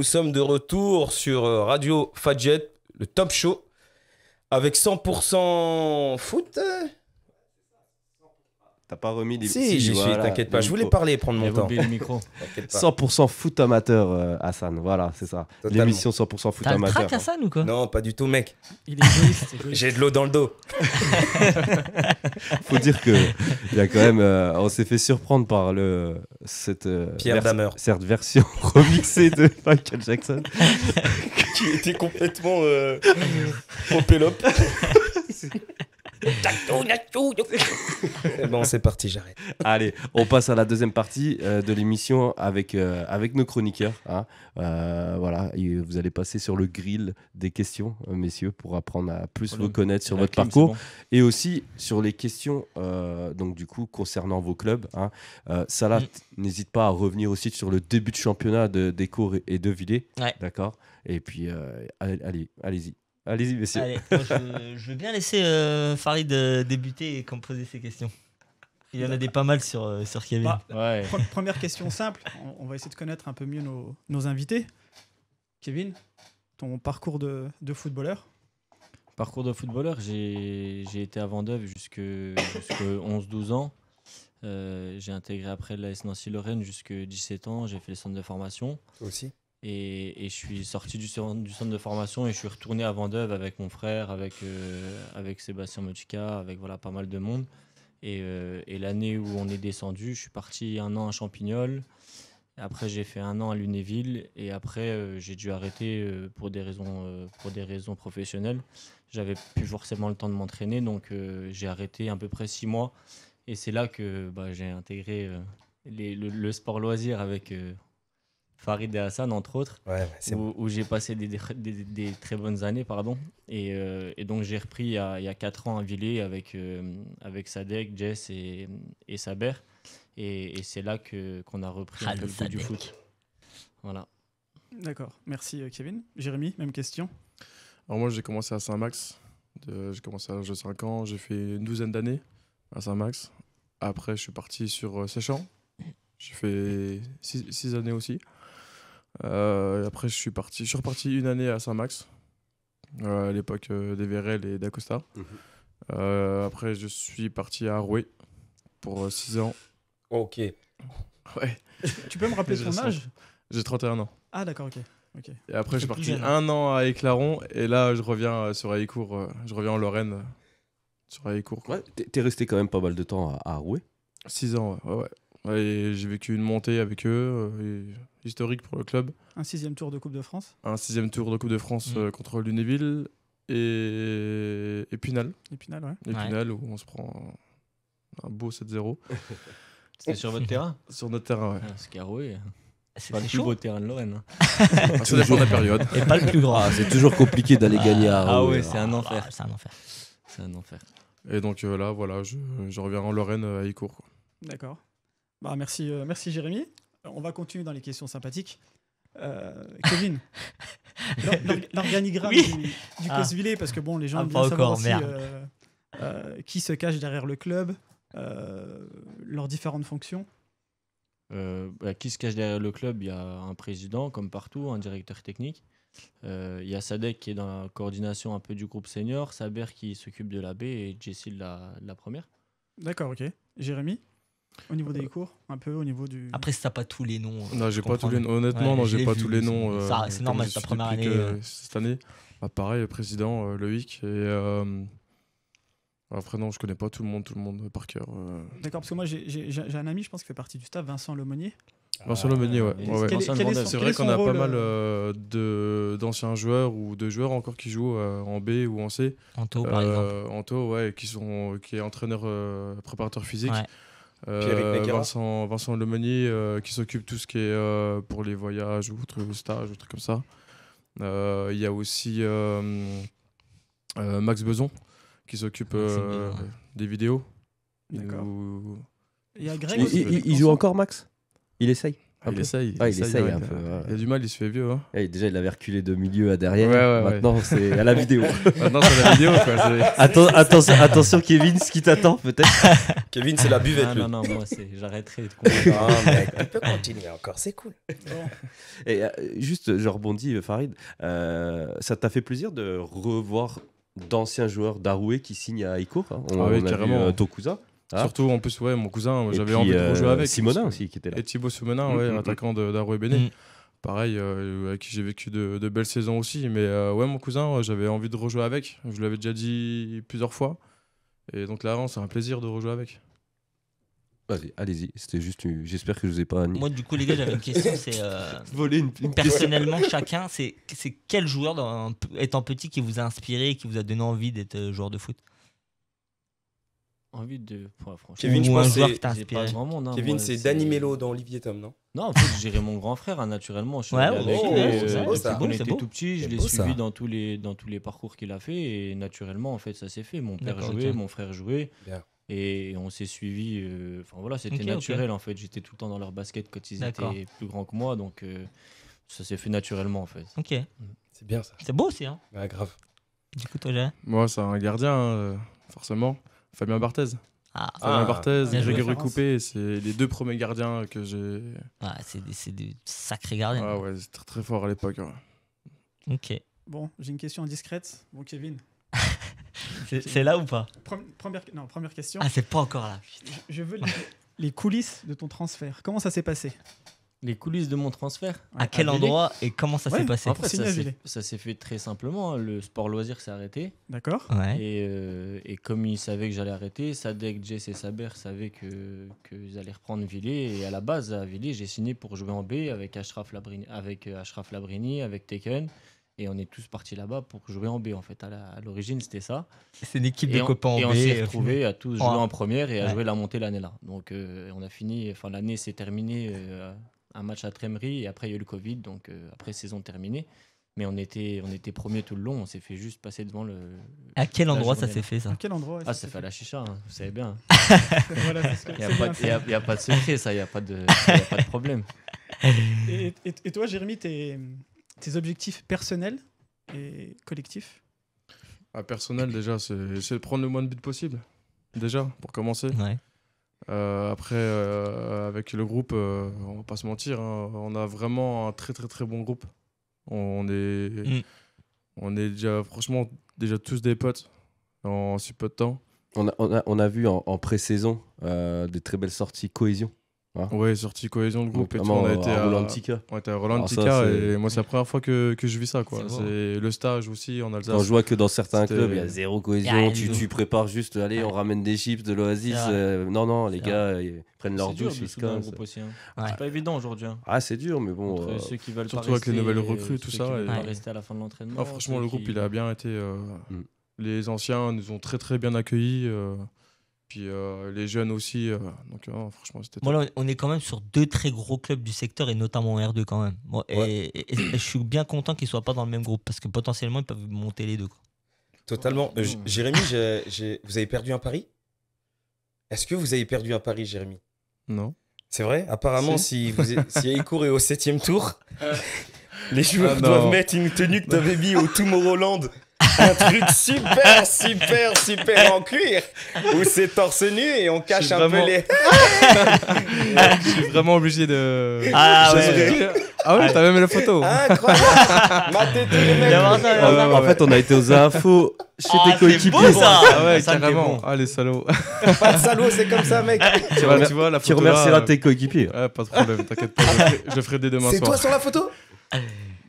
nous sommes de retour sur euh, Radio Fadjet, le top show, avec 100% foot. Euh, T'as pas remis des. Si, si suis, t'inquiète pas. Je voulais parler, prendre mon temps. micro. 100% <laughs> foot amateur, euh, Hassan. Voilà, c'est ça. L'émission 100% foot amateur. T'as un Hassan ou quoi Non, pas du tout, mec. Il est <laughs> J'ai de l'eau dans le dos. <laughs> Faut dire que y a quand même, euh, on s'est fait surprendre par le cette euh, Pierre Damer. Cette version remixée de Michael Jackson. qui était complètement au pélope. <laughs> bon, c'est parti, j'arrête. Allez, on passe à la deuxième partie euh, de l'émission avec, euh, avec nos chroniqueurs. Hein. Euh, voilà, vous allez passer sur le grill des questions, messieurs, pour apprendre à plus oh vous connaître sur votre parcours et aussi sur les questions, donc du coup, concernant vos clubs. Hein. Salah, mm. n'hésite pas à revenir aussi sur le début de championnat de, des cours et de Villers. D'accord Et puis, allez, allez-y. Allez-y, messieurs. je, je, veux bien laisser euh, Farid euh, débuter et composer ses questions. Il y en a des pas mal sur, euh, sur Kevin. Bah, première question simple. On, va essayer de connaître un peu mieux nos, nos invités. Kevin, ton parcours de, de footballeur Parcours de footballeur, j'ai été à Vendeuve jusqu'à 11-12 ans. j'ai intégré après la Nancy-Lorraine jusqu'à 17 ans. J'ai fait les centres de formation. aussi et, je suis sorti du centre, du centre, de formation et je suis retourné à Vendeuve avec mon frère, avec, euh, avec Sébastien Modica avec voilà, pas mal de monde. Euh, et, l'année où on est descendu, je suis parti un an à Champignol. Après, j'ai fait un an à Lunéville. Et après, euh, j'ai dû arrêter pour, des raisons, pour des raisons professionnelles. J'avais plus forcément le temps de m'entraîner, donc j'ai arrêté à peu près six mois. Et c'est là que bah, j'ai intégré le, sport loisir avec Farid et Hassan, entre autres, où, j'ai passé des, très bonnes années. pardon. Euh, et, donc j'ai repris il y, a, 4 ans à Villiers avec, euh, avec Sadek, Jess et, et Saber. Et, c'est là qu'on a repris le du foot. Voilà. D'accord, merci euh, Kevin. Jérémy, même question Alors moi j'ai commencé à Saint-Max, j'ai commencé à l'âge de 5 ans, j'ai fait une douzaine d'années à Saint-Max. Après je suis parti sur Séchamps, j'ai fait 6 années aussi. Euh, après, je suis, parti, je suis reparti une année à Saint-Max, euh, à l'époque euh, des VRL et d'Acosta. Mhm. après, je suis parti à Roué pour 6 ans. Ok. <laughs> Ouais. tu peux me rappeler ton âge J'ai 31 ans. Ah, d'accord, ok. Et après, je suis parti hein. un an à Éclaron et là, je reviens sur Aïcourt, je reviens en Lorraine sur Aïcourt. Ouais, t'es resté quand même pas mal de temps à, à Roué. 6 ans, ouais, ouais. Et j'ai vécu une montée avec eux, euh, historique pour le club. Un sixième tour de Coupe de France Un sixième tour de Coupe de France mm. euh, contre Lunéville et Et Épinal, ouais. Et ouais. où on se prend un beau 7-0. <laughs> C'était sur votre terrain Sur notre terrain, ouais. Ah, c'est carré. C'est pas le plus beau terrain de Lorraine. C'est hein. toujours <laughs> ah, de la période. Et pas le plus gras. Ah, c'est toujours compliqué d'aller gagner à Ah ouais, c'est un enfer. c'est un enfer. C'est un enfer. Et donc euh, là, voilà, je, je, reviens en Lorraine à Icourt. D'accord. Bah, merci, euh, merci Jérémy. On va continuer dans les questions sympathiques. Euh, Kevin, <laughs> l'organigramme du, du ah. parce que bon, les gens ah, savoir euh, qui se cache derrière le club, leurs différentes fonctions. Bah, qui se cache derrière le club Il y a un président, comme partout, un directeur technique. Il y a Sadek qui est dans la coordination un peu du groupe senior, Saber qui s'occupe de la B et Jessie la première. D'accord, ok. Jérémy au niveau des cours, un peu au niveau du. Après, si t'as pas tous les noms. Euh, non, j'ai pas tous les noms. Honnêtement, non, j'ai pas tous les noms. c'est normal, ta première année. Euh. cette année, bah, pareil, président euh, et. Euh, après, non, je connais pas tout le monde, tout le monde par cœur. D'accord, parce que moi, j'ai un ami, je pense, qui fait partie du staff, Vincent Lemonnier. Vincent Lemonnier, ouais. ouais. C'est vrai qu'on a pas mal d'anciens joueurs ou de joueurs encore qui jouent en B ou en C. Anto, par exemple. Anto, ouais, qui, sont, qui est entraîneur préparateur physique. Ouais euh, Vincent, Vincent euh, qui s'occupe tout ce qui est euh, pour les voyages ou stages ou trucs comme ça. Il y a aussi Max Beson qui s'occupe des vidéos. il joue encore Max Il essaye ah, il, essaye, il, essaye, un peu. a du mal, il se fait vieux. Hein. Eh, déjà, il avait reculé de milieu à derrière. <laughs> Maintenant, c'est à la vidéo. Maintenant, c'est à la vidéo. attention, attention, Kevin, ce qui t'attend, peut-être. <laughs> Kevin, c'est la buvette. Ah, non, non, moi, j'arrêterai de <laughs> peut continuer encore, c'est cool. Euh, juste, je rebondis, Farid. Euh, ça t'a fait plaisir de revoir d'anciens joueurs d'Aroué qui signent à Icourt hein? ah On, a Vu, euh, Tokusa. Ah. Surtout, en plus, ouais, mon cousin, j'avais envie de rejouer euh, avec. Simonin aussi qui était là. Et Thibaut Simonin, mm-hmm. attaquant d'Arroy mm. Pareil, euh, avec qui j'ai vécu de, belles saisons aussi. Mais euh, ouais, mon cousin, j'avais envie de rejouer avec. Je l'avais déjà dit plusieurs fois. Et donc là, c'est un plaisir de rejouer avec. Vas-y, allez-y. C'était juste. J'espère que je vous ai pas. Moi, du coup, les gars, j'avais une question. C'est <laughs> personnellement chacun. C'est c'est quel joueur dans... étant petit qui vous a inspiré, qui vous a donné envie d'être joueur de foot envie de. Kevin, je pense Kevin, c'est Danny Melo dans Olivier Tom, non Non, en fait, j'irais mon grand frère, hein, naturellement. ouais, on était tout petit, je l'ai suivi dans tous, les, dans tous les parcours qu'il a fait. Et naturellement, en fait, ça s'est fait. Mon père jouait, mon frère jouait. Et on s'est suivi. Euh, enfin, voilà, c'était naturel, en fait. J'étais tout le temps dans leur basket quand ils étaient plus grands que moi. Donc, euh, ça s'est fait naturellement, en fait. Ok. C'est bien ça. C'est beau aussi, hein Ouais, grave. Du coup, toi, Moi, c'est un gardien, euh, forcément. Fabien Barthez. Ah, Fabien ah. Barthez, Grégory Coupé, c'est les deux premiers gardiens que j'ai. c'est des, sacrés gardiens. Ah ouais, c'était très, fort à l'époque. Hein. Ok. Bon, j'ai une question discrète. Bon, Kevin. <laughs> c'est là ou pas première, non, première question. Ah, c'est pas encore là. Je veux les coulisses de ton transfert. Comment ça s'est passé les coulisses de mon transfert À quel endroit et comment ça s'est passé ça s'est- fait très simplement. Hein. Le sport loisir s'est arrêté. D'accord Et, euh, et comme ils savaient que j'allais arrêter, Sadek, Jess et Saber savaient que, que reprendre Villiers. Et à la base, à Villiers, j'ai signé pour jouer en B avec Ashraf Labrini, avec, euh, Ashraf Labrini, avec Taken. Et on est tous partis là-bas pour jouer en B, en fait. À l'origine, c'était ça. C'est une équipe de copains en B. et on s'est euh, retrouvés à tous jouer oh. en- première et à jouer la montée l'année-là. Donc, on a fini, enfin, l'année s'est terminée un match à Trémery et après il y a eu le Covid, donc euh, après saison terminée. Mais on était, on était premier tout le long, on s'est fait juste passer devant le. À quel endroit ça s'est fait ça À quel endroit Ah, ça fait à la chicha, hein. vous savez bien. <laughs> Il n'y a, pas de secret, ça, il n'y a, a, pas de problème. <laughs> Et, et, toi, Jérémy, tes, tes objectifs personnels et collectifs ah, Personnel, déjà, c'est de prendre le moins de buts possible, déjà, pour commencer. Ouais. Euh, après, euh, avec le groupe, euh, on va pas se mentir, hein, on a vraiment un très très très bon groupe. On, est, mm. on est déjà, franchement, déjà tous des potes en si peu de temps. On a, vu en, en pré-saison des très belles sorties Cohésion. Oui, hein ouais, sortie cohésion de groupe et on a été à Roland On était à et moi c'est la première fois que, je vis ça C'est hein. le stage aussi en Alsace. On je vois que dans certains clubs il y a zéro cohésion, tu, prépares juste allez, on ramène des chips de l'Oasis. Euh, non non, les gars ils prennent leur douche, C'est se un C'est aussi, hein. c'est pas évident aujourd'hui. Ah, c'est dur mais bon euh, ceux qui veulent surtout avec les nouvelles recrues tout ça rester à la fin de l'entraînement. Ah, franchement le groupe il a bien été euh, mm. les anciens nous ont très très bien accueillis euh, les jeunes aussi. Euh, euh, on est quand même sur deux très gros clubs du secteur et notamment R2 quand même. je suis bien content qu'ils soient pas dans le même groupe parce que potentiellement, ils peuvent monter les deux. Totalement. Jérémy, vous avez perdu un pari Est-ce que vous avez perdu un pari, Jérémy Non. C'est vrai Apparemment, si, vous est... au septième tour, <laughs> les joueurs ah doivent mettre une tenue que tu avais mis au Tomorrowland un truc super, super, super en cuir où c'est torse nu et on cache un peu les. <laughs> Je suis vraiment obligé de. Ah ouais. Ah ouais, t'as même la photo. Incroyable. Euh, en fait, on a été aux infos oh, chez tes coéquipiers. ça. Ah ouais, ça carrément. Ah les salauds. Pas de salauds, c'est comme ça, mec. Tu, vois, la remercieras tes euh, coéquipiers. pas de problème, t'inquiète pas. Je, ferai des demain soir. C'est toi sur la photo.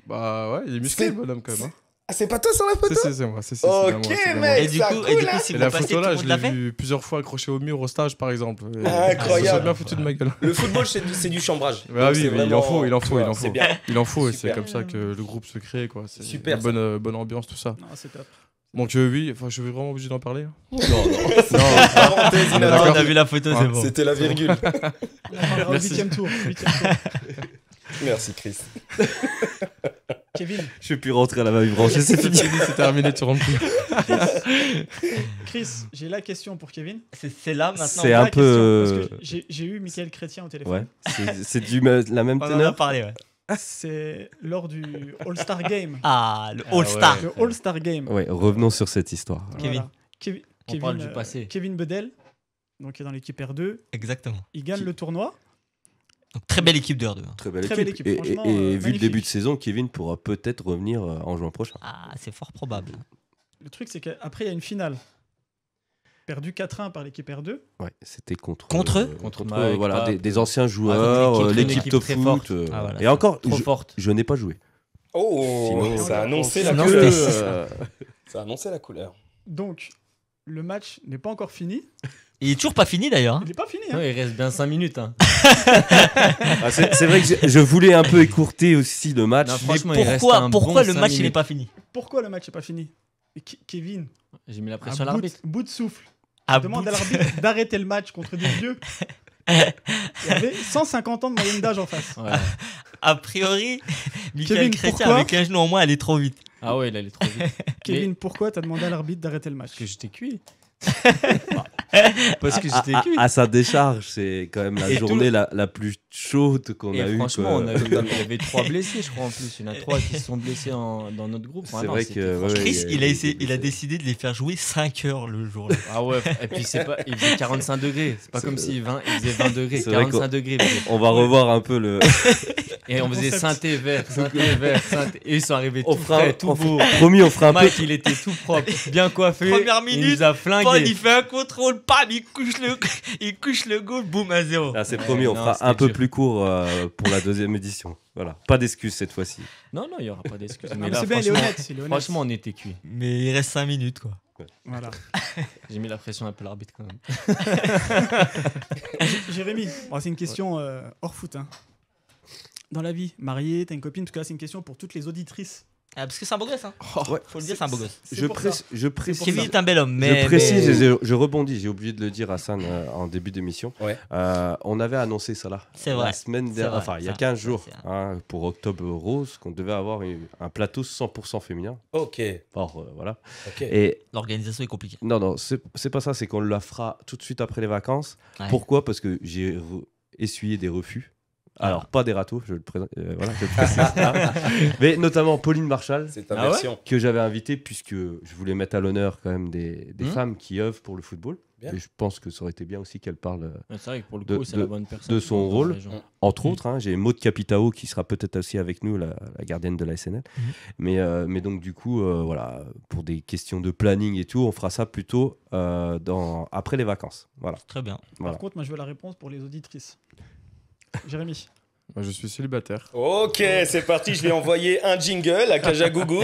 Bah ouais, il est musclé, le bonhomme quand même. Hein. Ah, c'est pas toi sur la photo C'est c'est moi, c'est c'est. Ok, mec, Et du ça coup, et du coup, hein. si Et la photo là, je l'ai vue plusieurs fois accrochée au mur au stage par exemple. Ah, incroyable Incroyable. Ça s'est bien foutu de ma gueule. Le football, c'est du, du chambrage. Bah oui, mais il en faut, il en faut, il en C'est bien. Il en faut et c'est comme ça que le groupe se crée quoi. C'est Super, bonne euh, bonne ambiance tout ça. Non, c'est top. Donc oui, enfin je suis vraiment obligé d'en parler. Hein. Non, non. Non, Parenthèse On a vu la photo, c'est bon. C'était la virgule. On en au Merci. huitième tour. <laughs> Merci, Chris. <laughs> Kevin. Je vais plus rentrer à la même branche. C'est fini, c'est terminé, tu rentres plus. Chris, j'ai la question pour Kevin. C'est là maintenant. C'est un peu. Euh, j'ai eu Michael Chrétien au téléphone. Ouais, c'est <laughs> du la même teneur. On en a parlé, ouais. C'est lors du All-Star Game. Ah, le ah All-Star. Le All-Star Game. Ouais, revenons sur cette histoire. Kevin. On parle du euh, passé. Kevin Bedell, donc qui est dans l'équipe R2. Exactement. Il gagne le tournoi très belle équipe de R2. Hein. Très belle équipe. et, euh, vu le début de saison, Kevin pourra peut-être revenir euh, en juin prochain. Ah, c'est fort probable. Le truc, c'est qu'après, il y a une finale. Perdu 4-1 par l'équipe R2. Ouais, c'était contre. Contre euh, Contre, voilà, des, anciens joueurs, l'équipe top foot. Ah, et encore, je, n'ai pas joué. Oh, ça a annoncé la couleur. ça a annoncé la couleur. Donc, le match n'est pas encore fini. Il est toujours pas fini d'ailleurs. Hein. Il est pas fini. Hein. il reste bien 5 minutes. Hein. Ah, c'est vrai que je, voulais un peu écourter aussi le match. pourquoi, le match il est pas fini Pourquoi le match est pas fini Kevin. J'ai mis la pression à, l'arbitre. Bout de souffle. À demande à l'arbitre d'arrêter le match contre des vieux. <laughs> Il avait 150 ans de moyenne d'âge en face. A priori, Kevin, Chrétien avec un genou en moins, elle est trop vite. Ah ouais, elle est trop vite. <laughs> Kevin, pourquoi t'as demandé à l'arbitre d'arrêter le match Parce Que j'étais cuit. <laughs> Parce que ah, j'étais ah, à, sa décharge, c'est quand même la journée la, plus chaude qu'on a eu. Franchement, on avait, il y avait trois blessés, je crois, en plus. Il y en a trois qui sont blessés dans notre groupe. C'est vrai que. Chris, il, a, décidé de les faire jouer 5 heures le jour. Ah ouais, et puis c'est pas, il faisait 45 degrés. C'est pas comme s'il si 20, il faisait 20 degrés. 45 degrés. On va revoir un peu le. <laughs> Et on faisait synthé vert, synthé vert, synthé. Et ils sont arrivés tout frais tout beau. Promis, on fera un Mike, il était tout propre, bien coiffé. Première minute, il nous a flingué. il fait un contrôle, pam, il couche le, il couche le goal, boum, à zéro. Ah, c'est promis, on fera un peu plus plus court euh, pour la deuxième édition. Voilà, pas d'excuses cette fois-ci. Non, non, il n'y aura pas d'excuses. Franchement, on était cuit. Mais il reste 5 minutes, quoi. Voilà. <laughs> J'ai mis la pression un peu l'arbitre quand même. <laughs> Jérémy, oh, c'est une question euh, hors foot. Hein. Dans la vie, marié, t'as une copine, en tout cas, c'est une question pour toutes les auditrices ah, parce que c'est un beau gosse, hein. Oh, faut le dire, c'est un beau gosse. Je, précise. un bel homme, mais. Je précise, Je, rebondis, j'ai oublié de le dire à San euh, en début d'émission. Euh, on avait annoncé ça là. C'est vrai. La semaine dernière, enfin, il y a 15 jours, hein, pour Octobre Rose, qu'on devait avoir un plateau 100% féminin. Ok. Or, euh, voilà. Et L'organisation est compliquée. Non, non, c'est pas ça, c'est qu'on la fera tout de suite après les vacances. Pourquoi Parce que j'ai essuyé des refus ah. Alors, pas des râteaux, je le présente. Euh, <laughs> mais notamment Pauline Marshall, ah que j'avais invitée, puisque je voulais mettre à l'honneur quand même des, hmm. femmes qui œuvrent pour le football. Et je pense que ça aurait été bien aussi qu'elle parle, De- son rôle. entre hmm. autres, hein, j'ai Maud Capitao qui sera peut-être aussi avec nous, la, gardienne de la SNL. Hmm. Euh, mais, donc, du coup, euh, voilà, pour des questions de planning et tout, on fera ça plutôt dans, après les vacances. Voilà. Très bien. Par contre, moi, je veux la réponse pour les auditrices. Jérémy. Moi, je suis célibataire. Ok, c'est parti. Je vais envoyer un jingle à Kajagougou.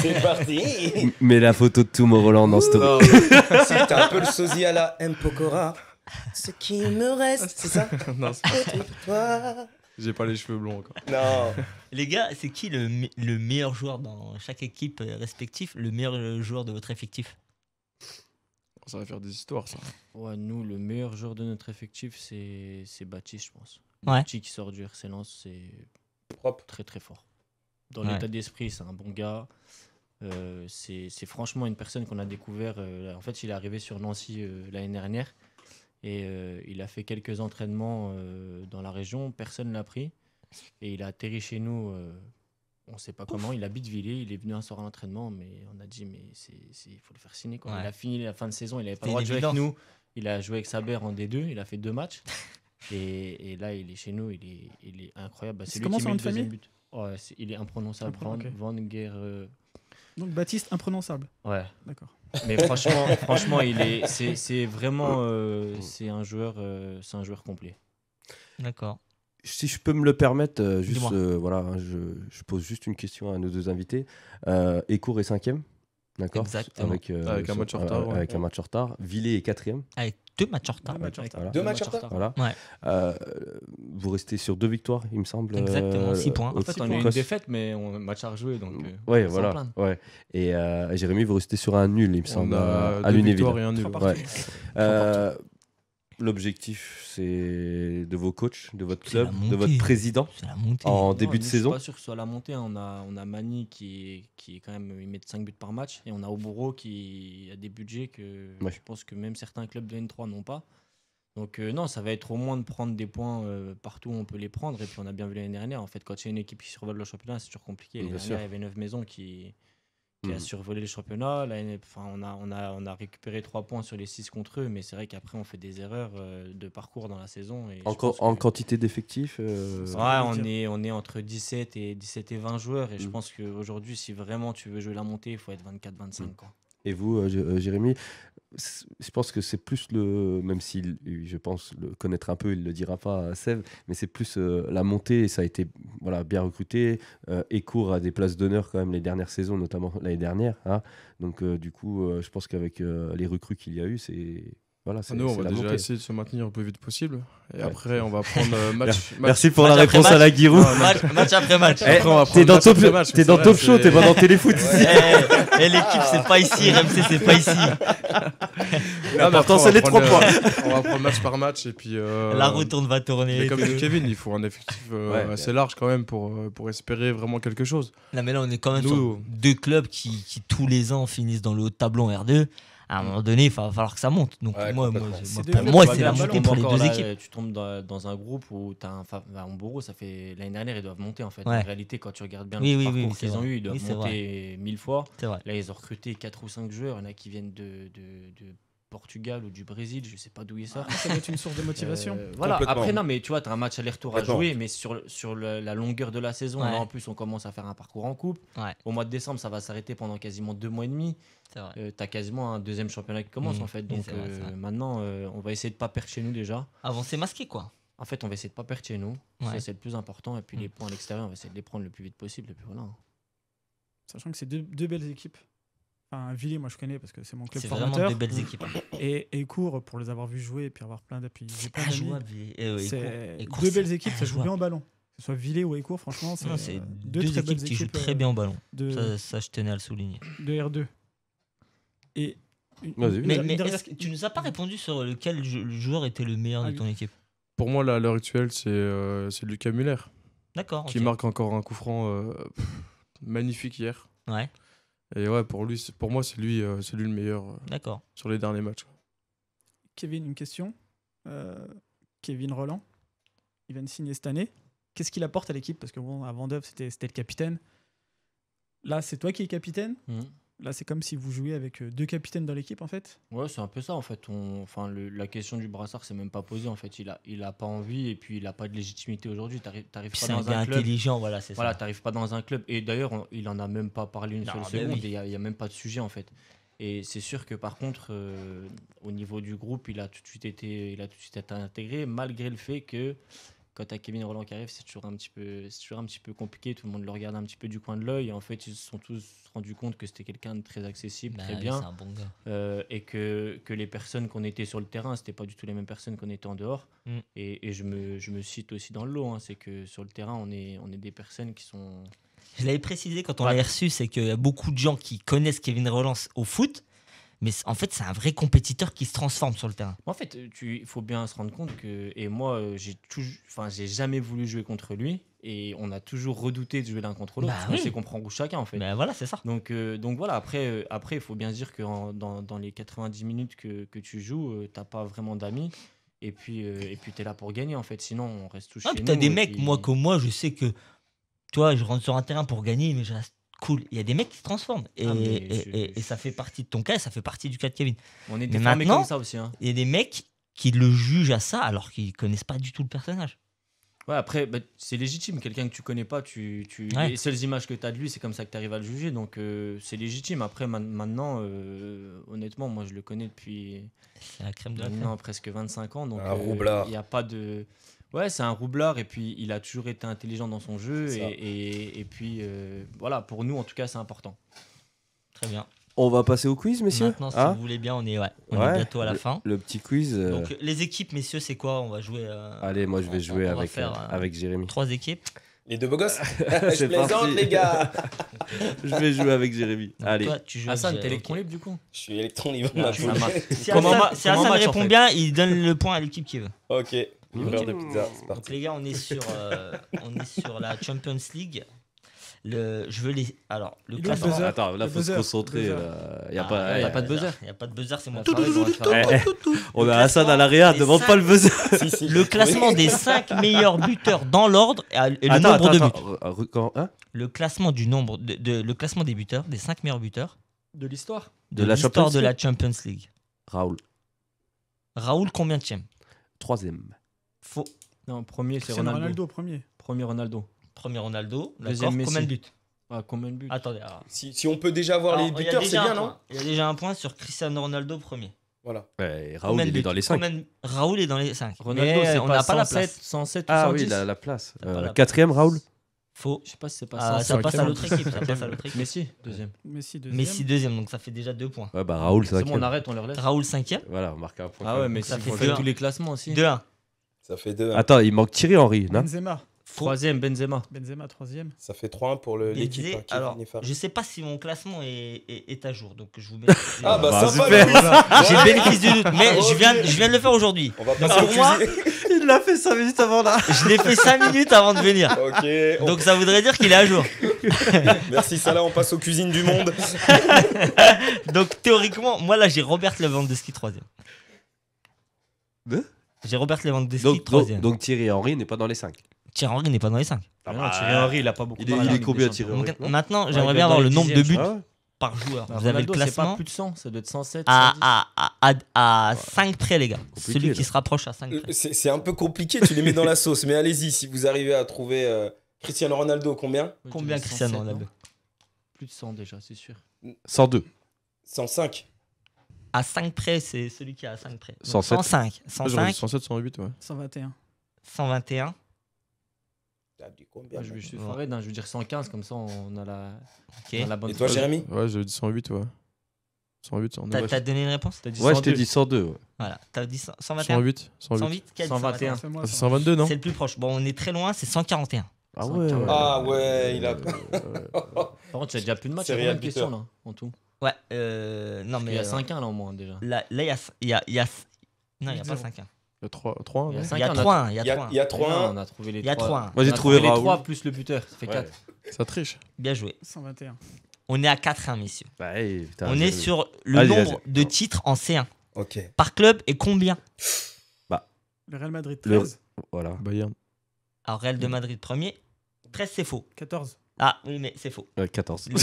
c'est parti. Mais la photo de ce top. Si c'est un peu le sosie à la M. Pokora. Ce qui me reste, c'est ça <laughs> Non, c'est J'ai pas les cheveux blonds encore. Non. Les gars, c'est qui le, le, meilleur joueur dans chaque équipe euh, respective Le meilleur euh, joueur de votre effectif Ça va faire des histoires, ça. Ouais, nous, le meilleur joueur de notre effectif, c'est Baptiste, je pense. Ouais. Chi qui sort du RC c'est propre, très très fort. Dans l'état d'esprit, c'est un bon gars. Euh, c'est franchement une personne qu'on a découvert. Euh, en fait, il est arrivé sur Nancy euh, l'année dernière et il a fait quelques entraînements dans la région. Personne ne l'a pris et il a atterri chez nous. on ne sait pas comment. Il habite Villers. Il est venu un soir à l'entraînement, mais on a dit mais il faut le faire signer. Il a fini la fin de saison. Il n'avait pas le droit de jouer avec nous. Il a joué avec Saber en D2. Il a fait deux matchs. <laughs> Et, et, là, il est chez nous, il est, il est incroyable. Bah, c'est comment qui deuxième but. Oh, il est imprononçable. Van, okay. Van Guerre. Euh, Donc Baptiste imprononçable. Ouais. D'accord. Mais franchement, <laughs> franchement, il est, c'est, vraiment, euh, c'est un joueur, euh, c'est un joueur complet. D'accord. Si je peux me le permettre, juste voilà, hein, je, je, pose juste une question à nos deux invités. Euh, Ecour est cinquième. D'accord. Avec, avec, un match en retard. Avec un match en retard. Villet est quatrième. Avec ah, deux matchs en retard. Deux matchs vous restez sur deux victoires, il me semble. Exactement, euh, six points. En fait, on a eu une défaite, mais on a match à rejouer. Donc, euh, voilà. Et euh, Jérémy, vous restez sur un nul, il me semble, à, à l'objectif c'est de vos coachs, de votre club, de votre président en début de saison Je suis pas sûr que ce soit la montée. Hein. On a, on a Mani qui, qui est quand même, il met 5 buts par match et on a Oboro qui a des budgets que je pense que même certains clubs de N3 n'ont pas. Donc euh, non, ça va être au moins de prendre des points euh, partout où on peut les prendre. Et puis on a bien vu l'année dernière, en fait, quand il y une équipe qui survole le championnat, c'est toujours compliqué. L'année il y avait 9 maisons qui, qui a mhm. survolé le championnat. on, a, on, a, on a récupéré 3 points sur les 6 contre eux, mais c'est vrai qu'après, on fait des erreurs euh, de parcours dans la saison. Et en, quantité d'effectifs euh, on est, on est entre 17 et, 17 et 20 joueurs, et je mhm. pense qu'aujourd'hui, si vraiment tu veux jouer la montée, il faut être 24-25. Et vous, euh, Jérémy, je pense que c'est plus le, même s'il, je pense, le connaître un peu, il le dira pas à Sèvres, mais c'est plus euh, la montée, ça a été voilà, bien recruté, euh, et court à des places d'honneur quand même les dernières saisons, notamment l'année dernière. Hein. Donc euh, du coup, je pense qu'avec les recrues qu'il y a eu, c'est voilà, ah, nous, on va déjà essayer de se maintenir le plus vite possible. Et après, on va <laughs> prendre euh, match, Merci pour la réponse à la guirou match, après match. Eh, t'es dans, top, dans Show, t'es pas dans Téléfoot. Et eh, eh, l'équipe, c'est pas ici. RMC, c'est pas ici. <laughs> Pourtant c'est les trois points. Euh, on va prendre match par match. et puis euh, La retourne va tourner. comme dit Kevin, il faut un effectif euh, assez large quand même pour, pour espérer vraiment quelque chose. là mais là, on est quand même deux clubs qui, tous les ans, finissent dans le haut de tableau R2 à un mm. moment donné, il va falloir que ça monte. Donc moi, c'est la montée pour les deux équipes. Tu tombes dans, un groupe où tu as un bah, ça fait l'année dernière ils doivent monter en fait. En réalité, quand tu regardes bien le parcours qu'ils ont eu, ils doivent monter mille fois. Là, ils ont recruté quatre ou cinq joueurs. Il y en a qui viennent de Portugal ou du Brésil, je sais pas d'où il sort. Ah, ça doit être une source de motivation. Euh, voilà, après, non, mais tu vois, tu as un match aller-retour à jouer, mais sur, sur la longueur de la saison, en plus, on commence à faire un parcours en coupe. Au mois de décembre, ça va s'arrêter pendant quasiment deux mois et demi. tu euh, as quasiment un deuxième championnat qui commence, mmh. en fait. Donc euh, maintenant, on va essayer de pas perdre chez nous déjà. Avancer ah, masqué, quoi. En fait, on va essayer de pas perdre chez nous. Ça, c'est le plus important. Et puis, mmh. les points à l'extérieur, on va essayer de les prendre le plus vite possible. Et puis voilà. Sachant que c'est deux belles équipes. Enfin, Villiers, moi je connais parce que c'est mon club formateur. C'est vraiment des belles équipes. Hein. Et, et pour les avoir vus jouer et puis avoir plein pas d'appui. Eh deux belles équipes, ça joue bien en ballon. Que ce soit Villiers ou Ecourt, franchement, c'est euh, deux, équipes qui jouent très euh, bien en ballon. ça, je tenais à le souligner. De R2. Et. Mais, mais que tu nous as pas répondu sur lequel joueur était le meilleur ah de ton équipe Pour moi, là, à l'heure actuelle, c'est euh, Lucas Muller. D'accord. Qui marque encore un coup franc magnifique hier. Ouais. Et ouais, pour, lui, pour moi, c'est lui, euh, lui le meilleur euh, sur les derniers matchs. Kevin, une question. Euh, Kevin Roland, il vient de signer cette année. Qu'est-ce qu'il apporte à l'équipe Parce que bon, avant Dove, c'était, le capitaine. Là, c'est toi qui es capitaine. Mhm. Là, c'est comme si vous jouiez avec euh, deux capitaines dans l'équipe, en fait. Ouais, c'est un peu ça, en fait. On... Enfin, la question du brassard, c'est même pas posée, en fait. Il a, il a pas envie et puis il a pas de légitimité aujourd'hui. T'arrives pas dans un, un club. intelligent, voilà, c'est voilà, ça. Voilà, pas dans un club. Et d'ailleurs, il en a même pas parlé une seule seconde. Il oui. a même pas de sujet, en fait. Et c'est sûr que par contre, euh, au niveau du groupe, il a tout de suite été, il a tout de suite été intégré, malgré le fait que quand as Kevin Roland qui arrive, c'est toujours, un petit peu, toujours un petit peu compliqué. Tout le monde le regarde un petit peu du coin de l'œil. en fait, ils se sont tous rendus compte que c'était quelqu'un de très accessible, bah très bien. Euh, et que, que les personnes qu'on était sur le terrain, c'était pas du tout les mêmes personnes qu'on était en dehors. Mm. Et, je, me, je me cite aussi dans le lot. Hein, c'est que sur le terrain, on est, on est des personnes qui sont. Je l'avais précisé quand on l'a reçu, c'est qu'il y a beaucoup de gens qui connaissent Kevin Roland au foot, mais en fait, c'est un vrai compétiteur qui se transforme sur le terrain. En fait, euh, il faut bien se rendre compte que, et moi, euh, j'ai enfin, j'ai jamais voulu jouer contre lui, et on a toujours redouté de jouer l'un contre l'autre. Bah oui. C'est qu'on prend chacun, en fait. Bah voilà, c'est ça. Donc, euh, donc voilà, après, après, il faut bien dire que dans, dans, les 90 minutes que, tu joues, t'as pas vraiment d'amis. Et puis, et puis t'es là pour gagner, en fait. Sinon, on reste tous ah, chez nous. des mecs, moi, comme moi, je sais que, toi, je rentre sur un terrain pour gagner, mais je reste cool. Il y a des mecs qui se transforment. Ah, et, ça fait partie de ton cas, ça fait partie du cas de Kevin. On est comme ça aussi. Hein. Il y a des mecs qui le jugent à ça alors qu'ils connaissent pas du tout le personnage. Ouais, après, bah, c'est légitime. Quelqu'un que tu connais pas, tu, les seules images que tu as de lui, c'est comme ça que tu arrives à le juger. Donc, euh, c'est légitime. Après, maintenant, euh, honnêtement, moi, je le connais depuis. presque 25 ans. Donc, euh, il n'y a pas de. Ouais, c'est un roublard et puis il a toujours été intelligent dans son jeu. Et, et, puis euh, voilà, pour nous en tout cas, c'est important. Très bien. On va passer au quiz, messieurs Maintenant, si ah vous voulez bien, on, est, bientôt à la fin. Le petit quiz. Euh, Donc, les équipes, messieurs, c'est quoi On va jouer. Euh, Allez, moi, je vais jouer avec, faire, avec Jérémy. Trois équipes. Les deux beaux gosses <laughs> <laughs> Je plaisante, les gars <laughs> Je vais jouer avec Jérémy. Allez. Toi, tu joues Hassan, t'es électron libre du coup Je suis électron libre. si Hassan, répond bien, il donne le point à l'équipe qui veut. Ok de pizza, c'est parti. Donc les gars, on est sur, euh, on est sur la Champions League. Le, je veux les. Alors, le classement. Attends, là, il faut se concentrer. Il n'y euh, a, ah, y a, eh. pas de buzzer. Il n'y a pas de buzzer, c'est mon On a Hassan à l'arrière, demande 5... pas le buzzer. Le classement des 5 meilleurs buteurs dans l'ordre et le nombre de buts. Attends, hein le classement du nombre. De, le classement des buteurs, des 5 meilleurs buteurs. De l'histoire. De, l'histoire la de la Champions League. Raoul. Raoul, combien de Troisième. Non, premier, c'est Ronaldo. premier. Premier Ronaldo. Premier Ronaldo. Deuxième Combien de buts ah, Combien de buts Attendez. Ah. Si, si, on peut déjà avoir les buteurs, c'est bien, non Il y a déjà un point sur Cristiano Ronaldo premier. Voilà. Raoul, est dans les 5. Raoul est dans les 5. Ronaldo, eh, on n'a pas la place. 107 ou 110. Ah oui, la, euh, la place. quatrième, Raoul Faux. Je sais pas si c'est pas ah, ça. passe à l'autre équipe. Ça <laughs> passe à l'autre équipe. Messi, deuxième. Messi, deuxième. Donc ça fait déjà deux points. Ouais, bah Raoul, c'est bon, on arrête, on leur relève. Raoul, cinquième. Voilà, marque un point. Ah ouais, mais ça fait tous les classements aussi. 2-1. Ça fait 2 hein. Attends, il manque Thierry Henry, non Benzema. Troisième, Benzema. Benzema, troisième. Ça fait 3-1 hein, pour l'équipe. Je hein, alors, je sais pas si mon classement est, est- à jour, donc je vous mets. <laughs> Ah bah, Bah, sympa, <laughs> J'ai le bénéfice du doute, mais je viens, je viens de le faire aujourd'hui. On va passer Il l'a fait 5 minutes avant là. Je l'ai fait 5 minutes avant de venir. Ok, Donc ça voudrait dire qu'il est à jour. <laughs> merci Salah, on passe aux cuisines du monde. Donc théoriquement, moi là j'ai Robert Lewandowski troisième. Deux j'ai Robert Lewandowski, donc, Donc, Thierry Henry n'est pas dans les 5. Thierry Henry n'est pas dans les 5. Ah bah, Thierry Henry, il a pas beaucoup. Il est, il est combien Thierry Henry Maintenant, bah, j'aimerais bien avoir le nombre de buts ah par joueur. Bah, vous avez le classement. pas plus de 100, ça doit être 107. À, 5 près, les gars. Celui qui se rapproche à 5 euh, près. C'est un peu compliqué, tu les mets dans la sauce, mais allez-y si vous arrivez à trouver euh, Cristiano Ronaldo, combien Combien Cristiano Ronaldo Plus de 100 déjà, c'est sûr. 102. 105. À 5 près, c'est celui qui a à 5 près. 105. 105. 107, 108, ouais. 121. 121. Ah, je, combien je, suis je vais dire 115, comme ça on a la, okay. Et toi, Jérémy Ouais, je dis 108, ouais. 108, 109. T'as donné une réponse as dit Ouais, 102. je t'ai dit 102. Ouais. Voilà, t'as dit 121. 108, 108. 121. C'est 122, ah, non C'est le plus proche. Bon, on est très loin, c'est 141. Ah ouais, ah ouais, il a. Euh, Par contre, tu as déjà plus de matchs, il y a une question là, en tout. Ouais, euh, non, mais. Il y a 5-1 euh, là au moins déjà. Là, il y, a. Y a, non, il n'y a pas 5-1. Il y a 3-1 Il y a 3-1. Il y a 3-1. Il y a 3-1. On a trouvé les 3. Moi j'ai trouvé les 3 plus le buteur. Ça fait 4. Ça triche. Bien joué. 121. On est à 4-1, hein, messieurs. Bah, on est sur le nombre de titres en C1. Ok. Par club et combien bah. Le Real Madrid 13. Voilà. Bayern. Alors Real de mm. Madrid premier. 13 c'est faux. 14. Ah oui, mais c'est faux. 14. <laughs> Il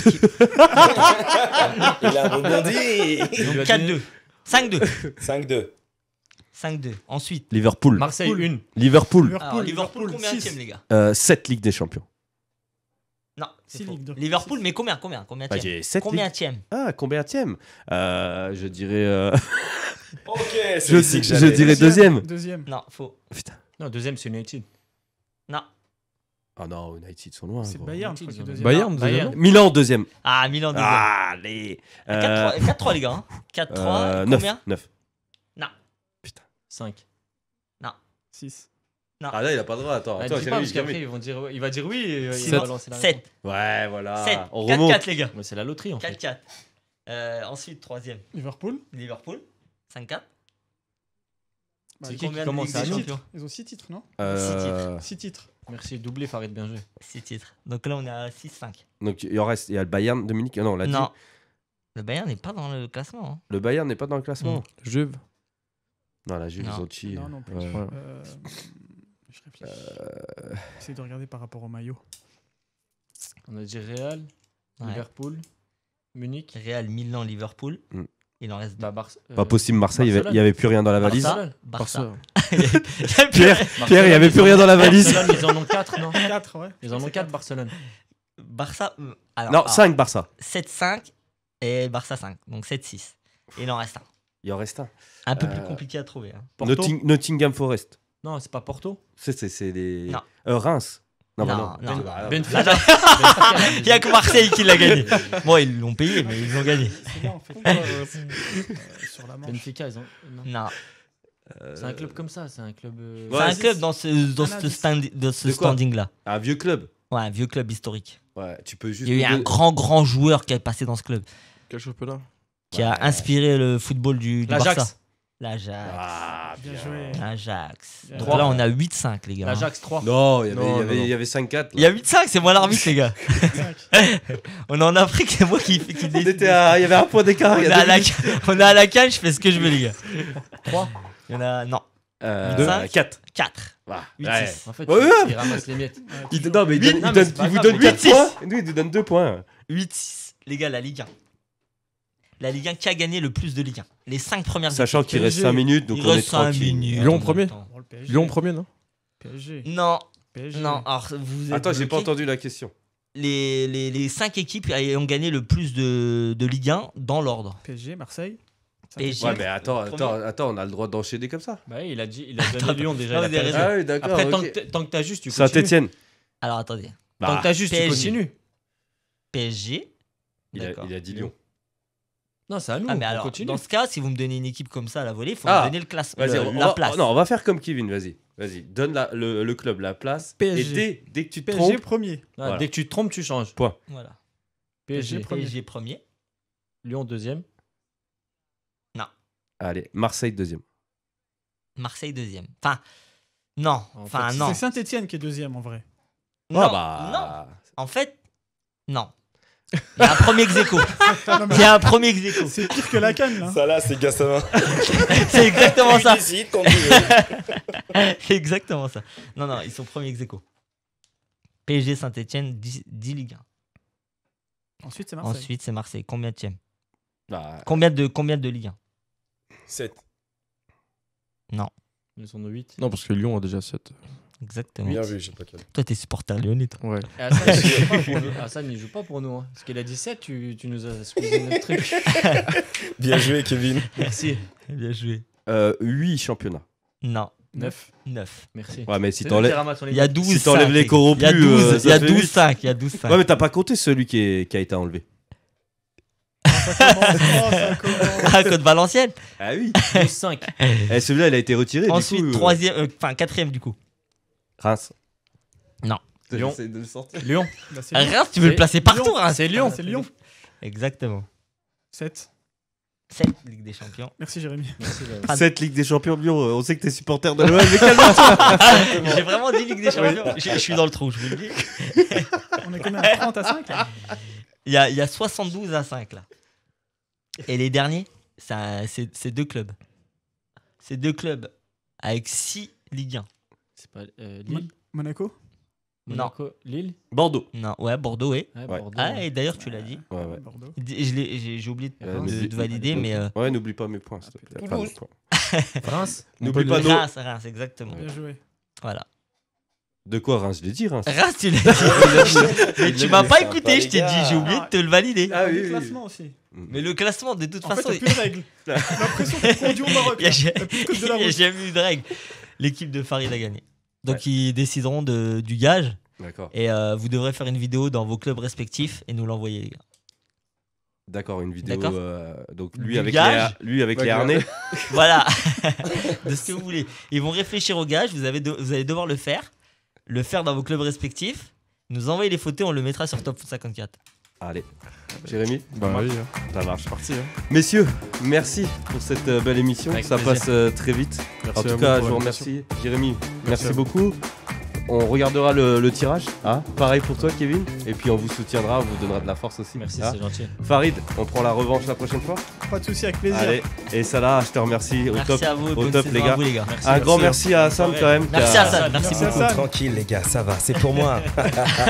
a rebondi. 4-2. 5-2. 5-2. 5-2. Ensuite. Liverpool. Marseille, 1. Liverpool. Liverpool, combien tième, les gars 7 euh, Ligue des Champions. Non, c'est faux. Liverpool, mais combien Combien Combien Bah, tième Combien tième Ah, combien euh, Je dirais. Euh, ok, <laughs> je, je dirais deuxième. Deuxième. Non, faux. Non, deuxième, c'est United. Ah non, United sont loin. C'est Bayern, je crois que deuxième. Bayern, deuxième. Milan, deuxième. Ah, Milan, deuxième. allez. 4-3, ah, euh, les gars. 4-3. Hein. <laughs> Euh, combien 9. 9. Non. Putain. 5. Non. 6. Non. Ah là, il a pas le droit. Attends, bah, attends, c'est lui qui ils vont dire, Il va dire oui. il va la 7. Ouais, voilà. 7. 4-4, les gars. c'est la loterie, en fait. 4-4. Euh, ensuite, troisième. Liverpool. Liverpool. 5-4. Bah, c'est qui qui commence à Ils ont 6 titres, non 6 euh, titres. 6 titres. Merci, doublé Farid, bien joué. 6 titres. Donc là, on est à 6-5. Donc il reste, il y a le Bayern, Dominique. Ah non, on l'a dit. Non. Le Bayern n'est pas dans le classement. Hein. Le Bayern n'est pas dans le classement. Juve. Non, la Juve, ils ont Non, non, plus. Euh, euh, je réfléchis. J'essaie de regarder par rapport au maillot. On a dit Real, Liverpool, Munich. Real, Milan, Liverpool. Hmm. Il en reste bah, euh, Pas possible, Marseille, il y avait- n'y avait plus rien dans la valise. Barça, Barça. <laughs> Pierre, il n'y avait plus rien dans la valise. ils en ont 4, non <laughs> ouais. Ils en ont 4, Barcelone. Barça. Euh, non, 5 ah. Barça. 7-5 et Barça 5. Donc 7-6. il en reste un. Il en reste un. Un peu plus euh, compliqué à trouver. Hein. Nottingham Forest. Non, c'est pas Porto. C'est- des. Reims. Bah non, non, ben, bah, ben ben <laughs> Il n'y a que Marseille qui l'a gagné. Bon, <laughs> ils l'ont payé, mais ils l'ont gagné. Non. C'est un club comme ça, c'est un club. Euh, c'est un club dans ce, dans standing-là. Un vieux club. Ouais, un vieux club historique. Ouais, tu peux juste. Il y a eu un grand, grand joueur qui est passé dans ce club. Quel championnat Qui a inspiré le football du, du Barça. L'Ajax. Ah, bien joué. L'Ajax. Donc là, on a 8-5, les gars. L'Ajax hein. 3. Non, il y avait, 5-4. Il y a 8-5, c'est moi l'arbitre, les gars. <laughs> on est en Afrique, c'est moi qui, qui décide. Il y avait un point d'écart. <laughs> On, est à la... on canne, je fais ce que je veux, les gars. 3 Il y en a. Non. 2, 4. 4. 8, 6. En fait, il ramasse les miettes. non, mais il, vous donne 8 6. il donne 2 points. 8-6. Les gars, la Ligue 1 la Ligue 1 qui a gagné le plus de Ligue 1. Les 5 premières Sachant qu'il reste 5 minutes, donc on est 5 Minutes. Lyon premier oh, Lyon premier, non PSG. Non. PSG. Non, alors vous êtes Attends, j'ai pas entendu la question. Les, les, les 5 équipes ont gagné le plus de, de Ligue 1 dans l'ordre. PSG, Marseille PSG. Ouais, mais attends, attends, attends, on a le droit d'enchaîner comme ça. Bah il a, dit, il a Lyon déjà. il a ah d'accord. Après, tant, que tant que t'as juste, tu continues. Saint-Etienne. Alors attendez. tant que bah, t'as juste, PSG. tu continues. PSG. Il a, il a dit Lyon. Non, c'est nous. Ah, mais alors, Dans ce cas, si vous me donnez une équipe comme ça à la volée, il faut me ah, donner le classement, la place. Non, on va faire comme Kevin, vas-y. Vas-y, donne le, club la place. PSG. dès, que tu PSG premier. Dès que tu te trompes, tu changes. Voilà. PSG, premier. premier. Lyon deuxième. Non. Allez, Marseille deuxième. Marseille deuxième. Enfin, non. non. C'est Saint-Etienne qui est deuxième en vrai. Non, ah bah... non. En fait, non. Il y a un premier ex <laughs> Il y a un premier ex C'est pire que la canne, là. Ça, là, c'est Gassama. <laughs> c'est exactement ça. <laughs> c'est exactement ça. Non, non, ils sont premiers ex PSG Saint-Etienne, 10, Ligue 1. Ensuite, c'est Marseille. Ensuite, c'est Marseille. Combien de tièmes bah, combien, de, combien Ligue 1 7. Non. Ils sont 8. Non, parce que Lyon a déjà 7. Exactement. Bien vu, j'ai pas calme. Toi, t'es supporter lyonnais, toi. Ouais. <laughs> Hassan, il joue pas pour nous. Hein. Parce qu'il a 17, tu, nous as squeezé notre truc. <laughs> Bien joué, Kevin. Merci. Bien joué. 8 euh, championnats. Non. 9. 9. Merci. Ouais, mais si t'enlèves. Il y a 12. Si t'enlèves les corrompus. Il y a 12, euh, il y a 12 5. Il y a 12 5. Ouais, mais t'as pas compté celui qui, a été enlevé. Ah, ça commence, ça commence. Ah, <laughs> code Valenciennes. Ah oui. 12-5. Eh, celui-là, il a été retiré. Ensuite, euh. du coup, enfin 4ème du coup. Reims. Non. Lyon. de Lyon. Bah, c'est Lyon. Reims, tu veux le placer partout, C'est Lyon. C'est Lyon. Exactement. 7. 7 Ligue des Champions. Merci Jérémy. Merci, 7 Ligue des Champions Lyon, euh, on sait que t'es supporter de l'OM, J'ai vraiment dit Ligue des Champions. Je, suis dans le trou, je vous le dis. on est combien 30 à 5 là hein. il y, a, il y, a, 72 à 5 là. Et les derniers, c'est, c'est deux clubs. C'est deux clubs avec 6 Ligue 1. C'est pas euh, Lille Monaco Monaco, non. Lille Bordeaux. Non, ouais, Bordeaux, oui. Ouais, ah, et d'ailleurs, tu l'as dit. Ouais, ouais. Bordeaux. J'ai oublié de, te valider, mais. Euh, ouais, n'oublie pas mes points, s'il te plaît. <laughs> Reims N'oublie pas nos... Reims, Reims, exactement. Bien joué. Voilà. De quoi rince Je l'ai dit, Rince Reims, tu l'as <laughs> dit. tu m'as pas écouté, je t'ai dit, j'ai oublié de te le valider. Ah oui. Le classement aussi. Mm. Mais le classement, de toute façon. Il n'y a plus de règles. J'ai <laughs> l'impression qu'on conduit au Maroc. Il n'y a jamais eu de règles l'équipe de Farid a gagné. Donc ils décideront de, du gage. D'accord. Et euh, vous devrez faire une vidéo dans vos clubs respectifs et nous l'envoyer, les gars. D'accord, une vidéo. Euh, donc lui avec, les, lui avec les harnais. <laughs> voilà, <laughs> de ce que vous voulez. Ils vont réfléchir au gage, vous, avez vous allez devoir le faire, le faire dans vos clubs respectifs, nous envoyer les photos, on le mettra sur Top 54. Allez. Jérémy Bah, bah hein. parti. Hein. Messieurs, merci pour cette euh, belle émission. ça passe euh, très vite. en tout cas, je vous remercie. Jérémy, merci beaucoup. On regardera le, tirage. Hein. pareil pour toi, Kevin. Et puis on vous soutiendra, on vous donnera de la force aussi. Merci, hein. c'est gentil. Farid, on prend la revanche la prochaine fois. Pas de soucis, avec plaisir. Allez, et Salah, je te remercie. Au merci top, à vous, au top les, gars. un grand merci à Sam quand même. Merci à merci, beaucoup. Tranquille les gars, ça va, c'est pour moi.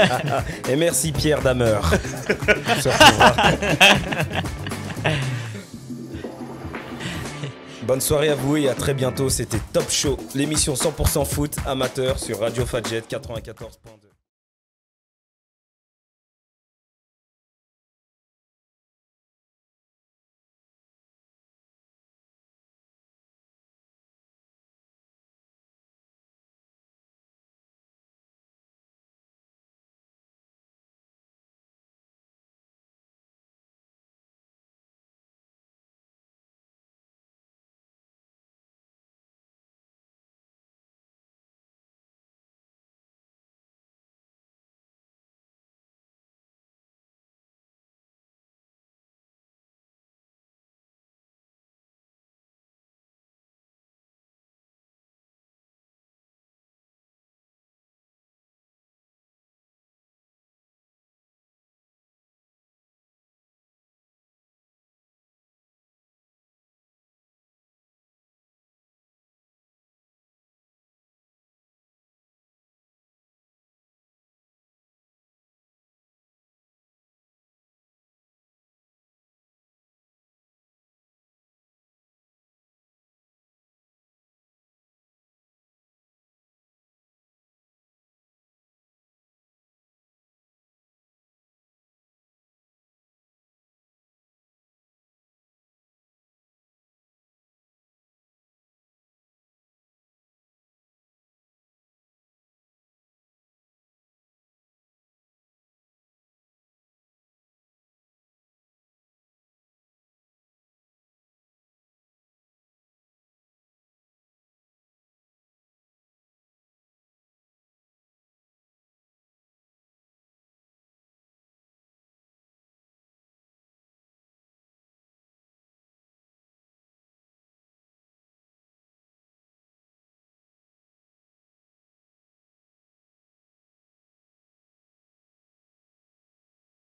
<laughs> et merci Pierre Damer. <laughs> Bonne soirée à vous et à très bientôt. C'était Top Show, l'émission 100% foot amateur sur Radio Fadjet 94.2.